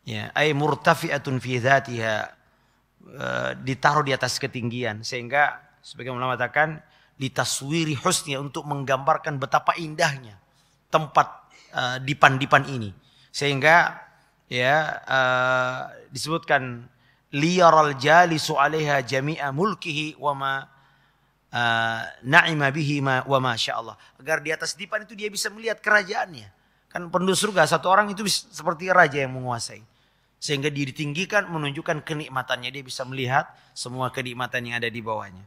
Ya, ay murtafi'atun fi dzatiha e, ditaruh di atas ketinggian sehingga sebagaimana ulama katakan ditaswiri husnya untuk menggambarkan betapa indahnya tempat e, dipan-dipan e, ini. Sehingga ya e, disebutkan liyaral jalisu 'alaiha jami'a mulkihi wa ma Eh, na'ima bihi wa masya Allah. Agar di atas dipan itu dia bisa melihat kerajaannya. Kan penduduk surga satu orang itu seperti raja yang menguasai. Sehingga dia ditinggikan menunjukkan kenikmatannya. Dia bisa melihat semua kenikmatan yang ada di bawahnya.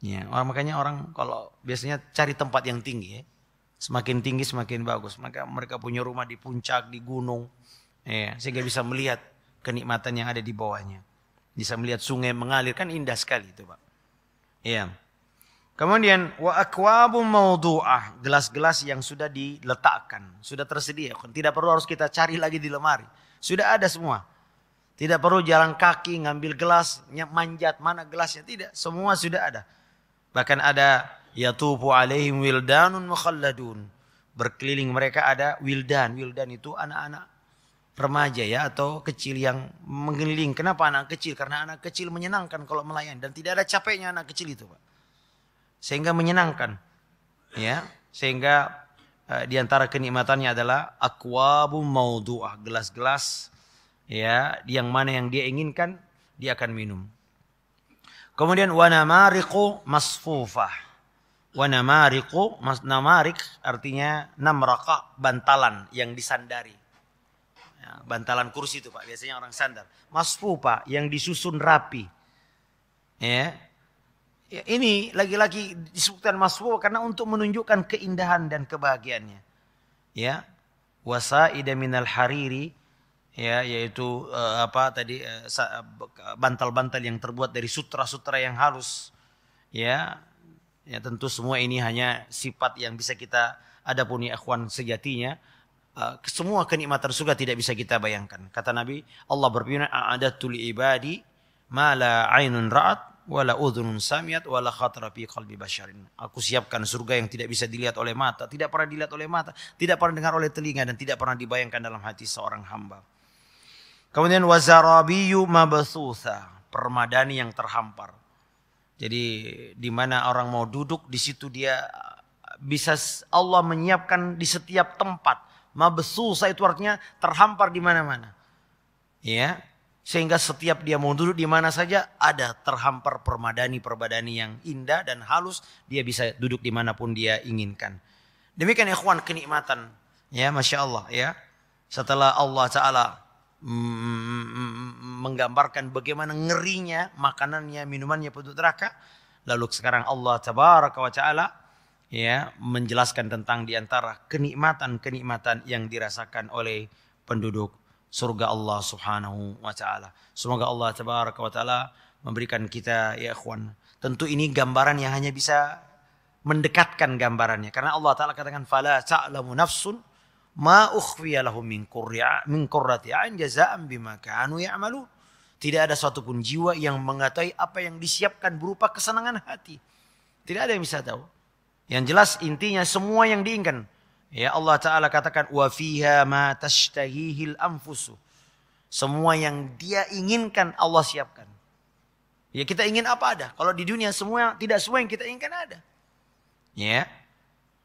Ya, orang makanya orang kalau biasanya cari tempat yang tinggi ya. Semakin tinggi semakin bagus. Maka mereka punya rumah di puncak, di gunung. Ya, sehingga bisa melihat kenikmatan yang ada di bawahnya. Bisa melihat sungai mengalir. Kan indah sekali itu Pak. Iya. Kemudian wa akwabu maudu'ah, gelas-gelas yang sudah diletakkan, sudah tersedia, tidak perlu harus kita cari lagi di lemari. Sudah ada semua. Tidak perlu jalan kaki ngambil gelas, manjat mana gelasnya tidak, semua sudah ada. Bahkan ada yatubu alaihim wildanun mukhalladun. Berkeliling mereka ada wildan. Wildan itu anak-anak remaja ya atau kecil yang mengeliling. Kenapa anak kecil? Karena anak kecil menyenangkan kalau melayani dan tidak ada capeknya anak kecil itu, Pak sehingga menyenangkan ya sehingga uh, di antara kenikmatannya adalah mau maudhu'ah gelas-gelas ya yang mana yang dia inginkan dia akan minum kemudian wanamariqu masfufah wanamariqu mas namarik artinya namraqa bantalan yang disandari ya, bantalan kursi itu Pak biasanya orang sandar masfufah yang disusun rapi ya Ya, ini lagi-lagi disebutkan Mas karena untuk menunjukkan keindahan dan kebahagiaannya. Ya. Wasaida minal hariri ya yaitu uh, apa tadi eh, bantal-bantal uh, yang terbuat dari sutra-sutra yang halus. Ya. Ya tentu semua ini hanya sifat yang bisa kita adapun ya ikhwan sejatinya uh, semua kenikmatan surga tidak bisa kita bayangkan. Kata Nabi, Allah berfirman, ada tuli ibadi Malah 'ainun ra'at wala udhunun samiat wala khatra fi qalbi basyarin. Aku siapkan surga yang tidak bisa dilihat oleh mata, tidak pernah dilihat oleh mata, tidak pernah dengar oleh telinga dan tidak pernah dibayangkan dalam hati seorang hamba. Kemudian wazarabiyu mabthutha, permadani yang terhampar. Jadi di mana orang mau duduk di situ dia bisa Allah menyiapkan di setiap tempat. Mabsusa itu artinya terhampar di mana-mana. Ya, sehingga setiap dia mau duduk di mana saja ada terhampar permadani-permadani yang indah dan halus. Dia bisa duduk di dimanapun dia inginkan. Demikian ikhwan kenikmatan. Ya Masya Allah ya. Setelah Allah Ta'ala mm, menggambarkan bagaimana ngerinya makanannya, minumannya penduduk neraka. Lalu sekarang Allah tabaraka wa taala ya menjelaskan tentang diantara kenikmatan-kenikmatan yang dirasakan oleh penduduk surga Allah Subhanahu wa taala. Semoga Allah tabaraka wa taala memberikan kita ya ikhwan. Tentu ini gambaran yang hanya bisa mendekatkan gambarannya karena Allah taala katakan fala ta'lamu nafsun ma ukhfiya lahum min qurra min qurrati a'in jazaan bima kanu ya'malu. Tidak ada satupun jiwa yang mengetahui apa yang disiapkan berupa kesenangan hati. Tidak ada yang bisa tahu. Yang jelas intinya semua yang diinginkan Ya Allah Ta'ala katakan, fiha ma tashtahihil anfusu. Semua yang dia inginkan Allah siapkan. Ya kita ingin apa ada. Kalau di dunia semua tidak semua yang kita inginkan ada. Ya.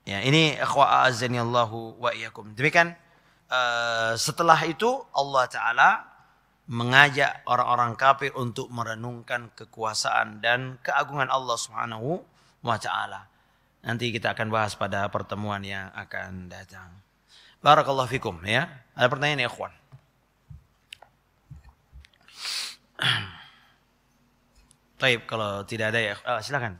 Ya ini ikhwa Allahu wa iyakum. Demikian uh, setelah itu Allah Ta'ala mengajak orang-orang kafir untuk merenungkan kekuasaan dan keagungan Allah Subhanahu wa taala. Nanti kita akan bahas pada pertemuan yang akan datang. Barakallahu fikum ya. Ada pertanyaan ya, ikhwan? Taib kalau tidak ada ya uh, silakan.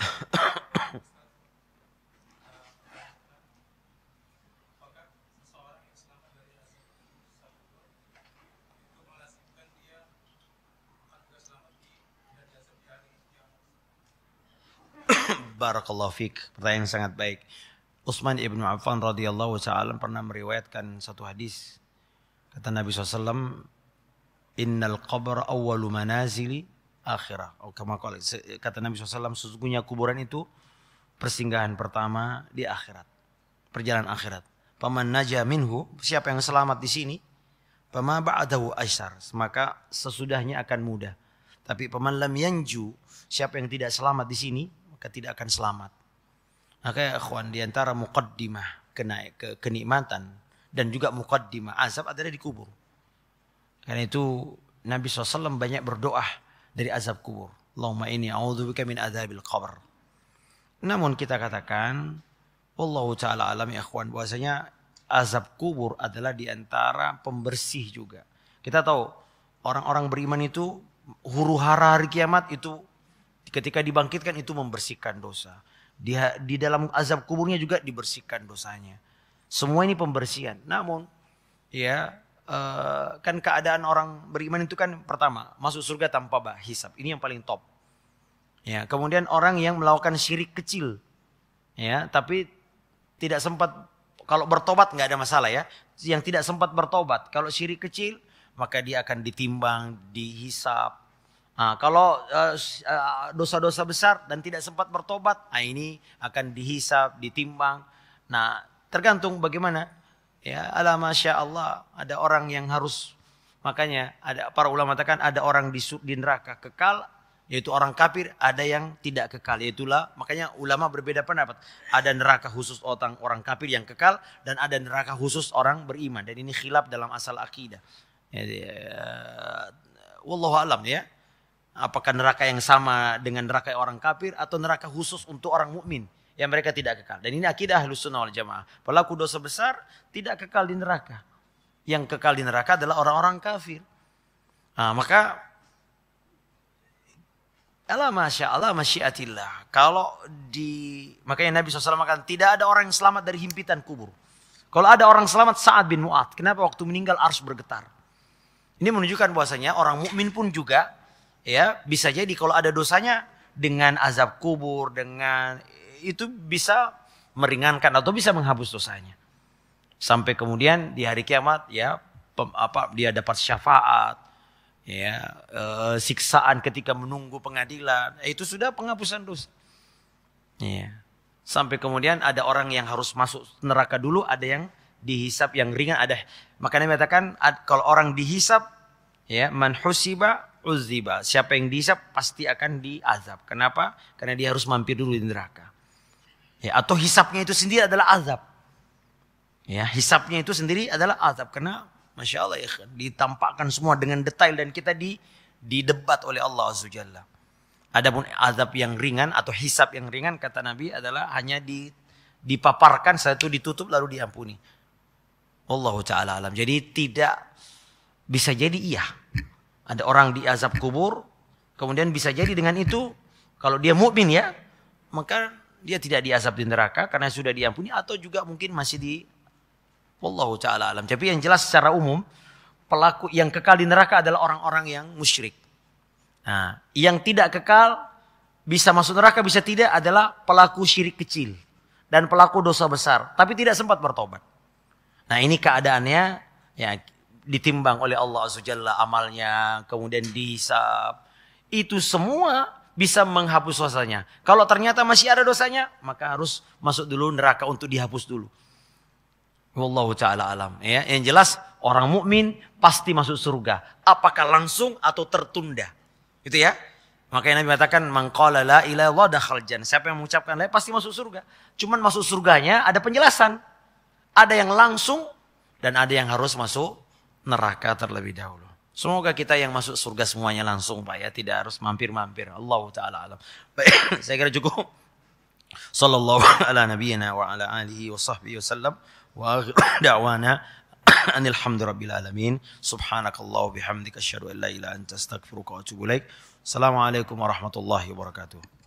Barakallahu fiq. Pertanyaan yang sangat baik. Utsman ibnu Affan radhiyallahu taala pernah meriwayatkan satu hadis kata Nabi SAW innal qabr awwalu manazili akhirah oh, kama kata Nabi SAW sesungguhnya kuburan itu persinggahan pertama di akhirat perjalanan akhirat paman naja minhu siapa yang selamat di sini pama ba'dahu aisyar. maka sesudahnya akan mudah tapi paman lam yanju siapa yang tidak selamat di sini maka tidak akan selamat. Maka ya ikhwan diantara muqaddimah kenaik ke kenikmatan dan juga muqaddimah azab adalah dikubur. Karena itu Nabi SAW banyak berdoa dari azab kubur. Allahumma inni a'udzubika min azabil qabr. Namun kita katakan Wallahu ta'ala alami ya ikhwan bahwasanya azab kubur adalah diantara pembersih juga. Kita tahu orang-orang beriman itu huru hara hari kiamat itu Ketika dibangkitkan itu membersihkan dosa. Di, di dalam azab kuburnya juga dibersihkan dosanya. Semua ini pembersihan. Namun ya eh, kan keadaan orang beriman itu kan pertama masuk surga tanpa bah, Ini yang paling top. Ya, kemudian orang yang melakukan syirik kecil, ya, tapi tidak sempat kalau bertobat nggak ada masalah ya. Yang tidak sempat bertobat, kalau syirik kecil maka dia akan ditimbang, dihisap, Nah, kalau eh, eh, dosa-dosa uh, besar dan tidak sempat bertobat, nah ini akan dihisap, ditimbang. Nah, tergantung bagaimana. Ya, ala masya Allah, ada orang yang harus makanya ada para ulama katakan ada orang di, di neraka kekal yaitu orang kafir, ada yang tidak kekal. itulah makanya ulama berbeda pendapat. Ada neraka khusus orang orang kafir yang kekal dan ada neraka khusus orang beriman. Dan ini khilaf dalam asal akidah. ya ya. wallahu alam ya apakah neraka yang sama dengan neraka orang kafir atau neraka khusus untuk orang mukmin yang mereka tidak kekal. Dan ini akidah ahlu sunnah wal jamaah. Pelaku dosa besar tidak kekal di neraka. Yang kekal di neraka adalah orang-orang kafir. Nah, maka Allah masya Allah masyiatillah. Kalau di makanya Nabi SAW makan tidak ada orang yang selamat dari himpitan kubur. Kalau ada orang selamat saat bin muat, Kenapa waktu meninggal harus bergetar? Ini menunjukkan bahwasanya orang mukmin pun juga ya bisa jadi kalau ada dosanya dengan azab kubur dengan itu bisa meringankan atau bisa menghapus dosanya sampai kemudian di hari kiamat ya pem, apa dia dapat syafaat ya e, siksaan ketika menunggu pengadilan eh, itu sudah penghapusan dosa ya sampai kemudian ada orang yang harus masuk neraka dulu ada yang dihisap yang ringan ada makanya mengatakan kalau orang dihisap ya man husiba uziba. Siapa yang dihisap pasti akan diazab. Kenapa? Karena dia harus mampir dulu di neraka. Ya, atau hisapnya itu sendiri adalah azab. Ya, hisapnya itu sendiri adalah azab karena masya Allah ya, ditampakkan semua dengan detail dan kita di didebat oleh Allah Azza wajalla Adapun azab yang ringan atau hisap yang ringan kata Nabi adalah hanya di, dipaparkan satu ditutup lalu diampuni. Allah taala alam. Jadi tidak bisa jadi iya. Ada orang di azab kubur, kemudian bisa jadi dengan itu kalau dia mukmin ya, maka dia tidak diazab di neraka karena sudah diampuni atau juga mungkin masih di wallahu taala alam. Tapi yang jelas secara umum pelaku yang kekal di neraka adalah orang-orang yang musyrik. Nah, yang tidak kekal bisa masuk neraka bisa tidak adalah pelaku syirik kecil dan pelaku dosa besar tapi tidak sempat bertobat. Nah, ini keadaannya ya ditimbang oleh Allah Azza amalnya, kemudian dihisab. Itu semua bisa menghapus dosanya. Kalau ternyata masih ada dosanya, maka harus masuk dulu neraka untuk dihapus dulu. Wallahu taala alam. Ya, yang jelas orang mukmin pasti masuk surga, apakah langsung atau tertunda. Gitu ya. Makanya Nabi mengatakan mangqala la ilaha Siapa yang mengucapkan la pasti masuk surga. Cuman masuk surganya ada penjelasan. Ada yang langsung dan ada yang harus masuk neraka terlebih dahulu. Semoga kita yang masuk surga semuanya langsung Pak ya. Tidak harus mampir-mampir. Allah Ta'ala alam. Baik, saya kira cukup. Sallallahu ala nabiyina wa ala alihi wa sahbihi wa sallam. Wa da'wana anil hamdu rabbil alamin. Subhanakallahu bihamdika asyhadu an la ilaha anta astaghfiruka wa atubu Assalamualaikum warahmatullahi wabarakatuh.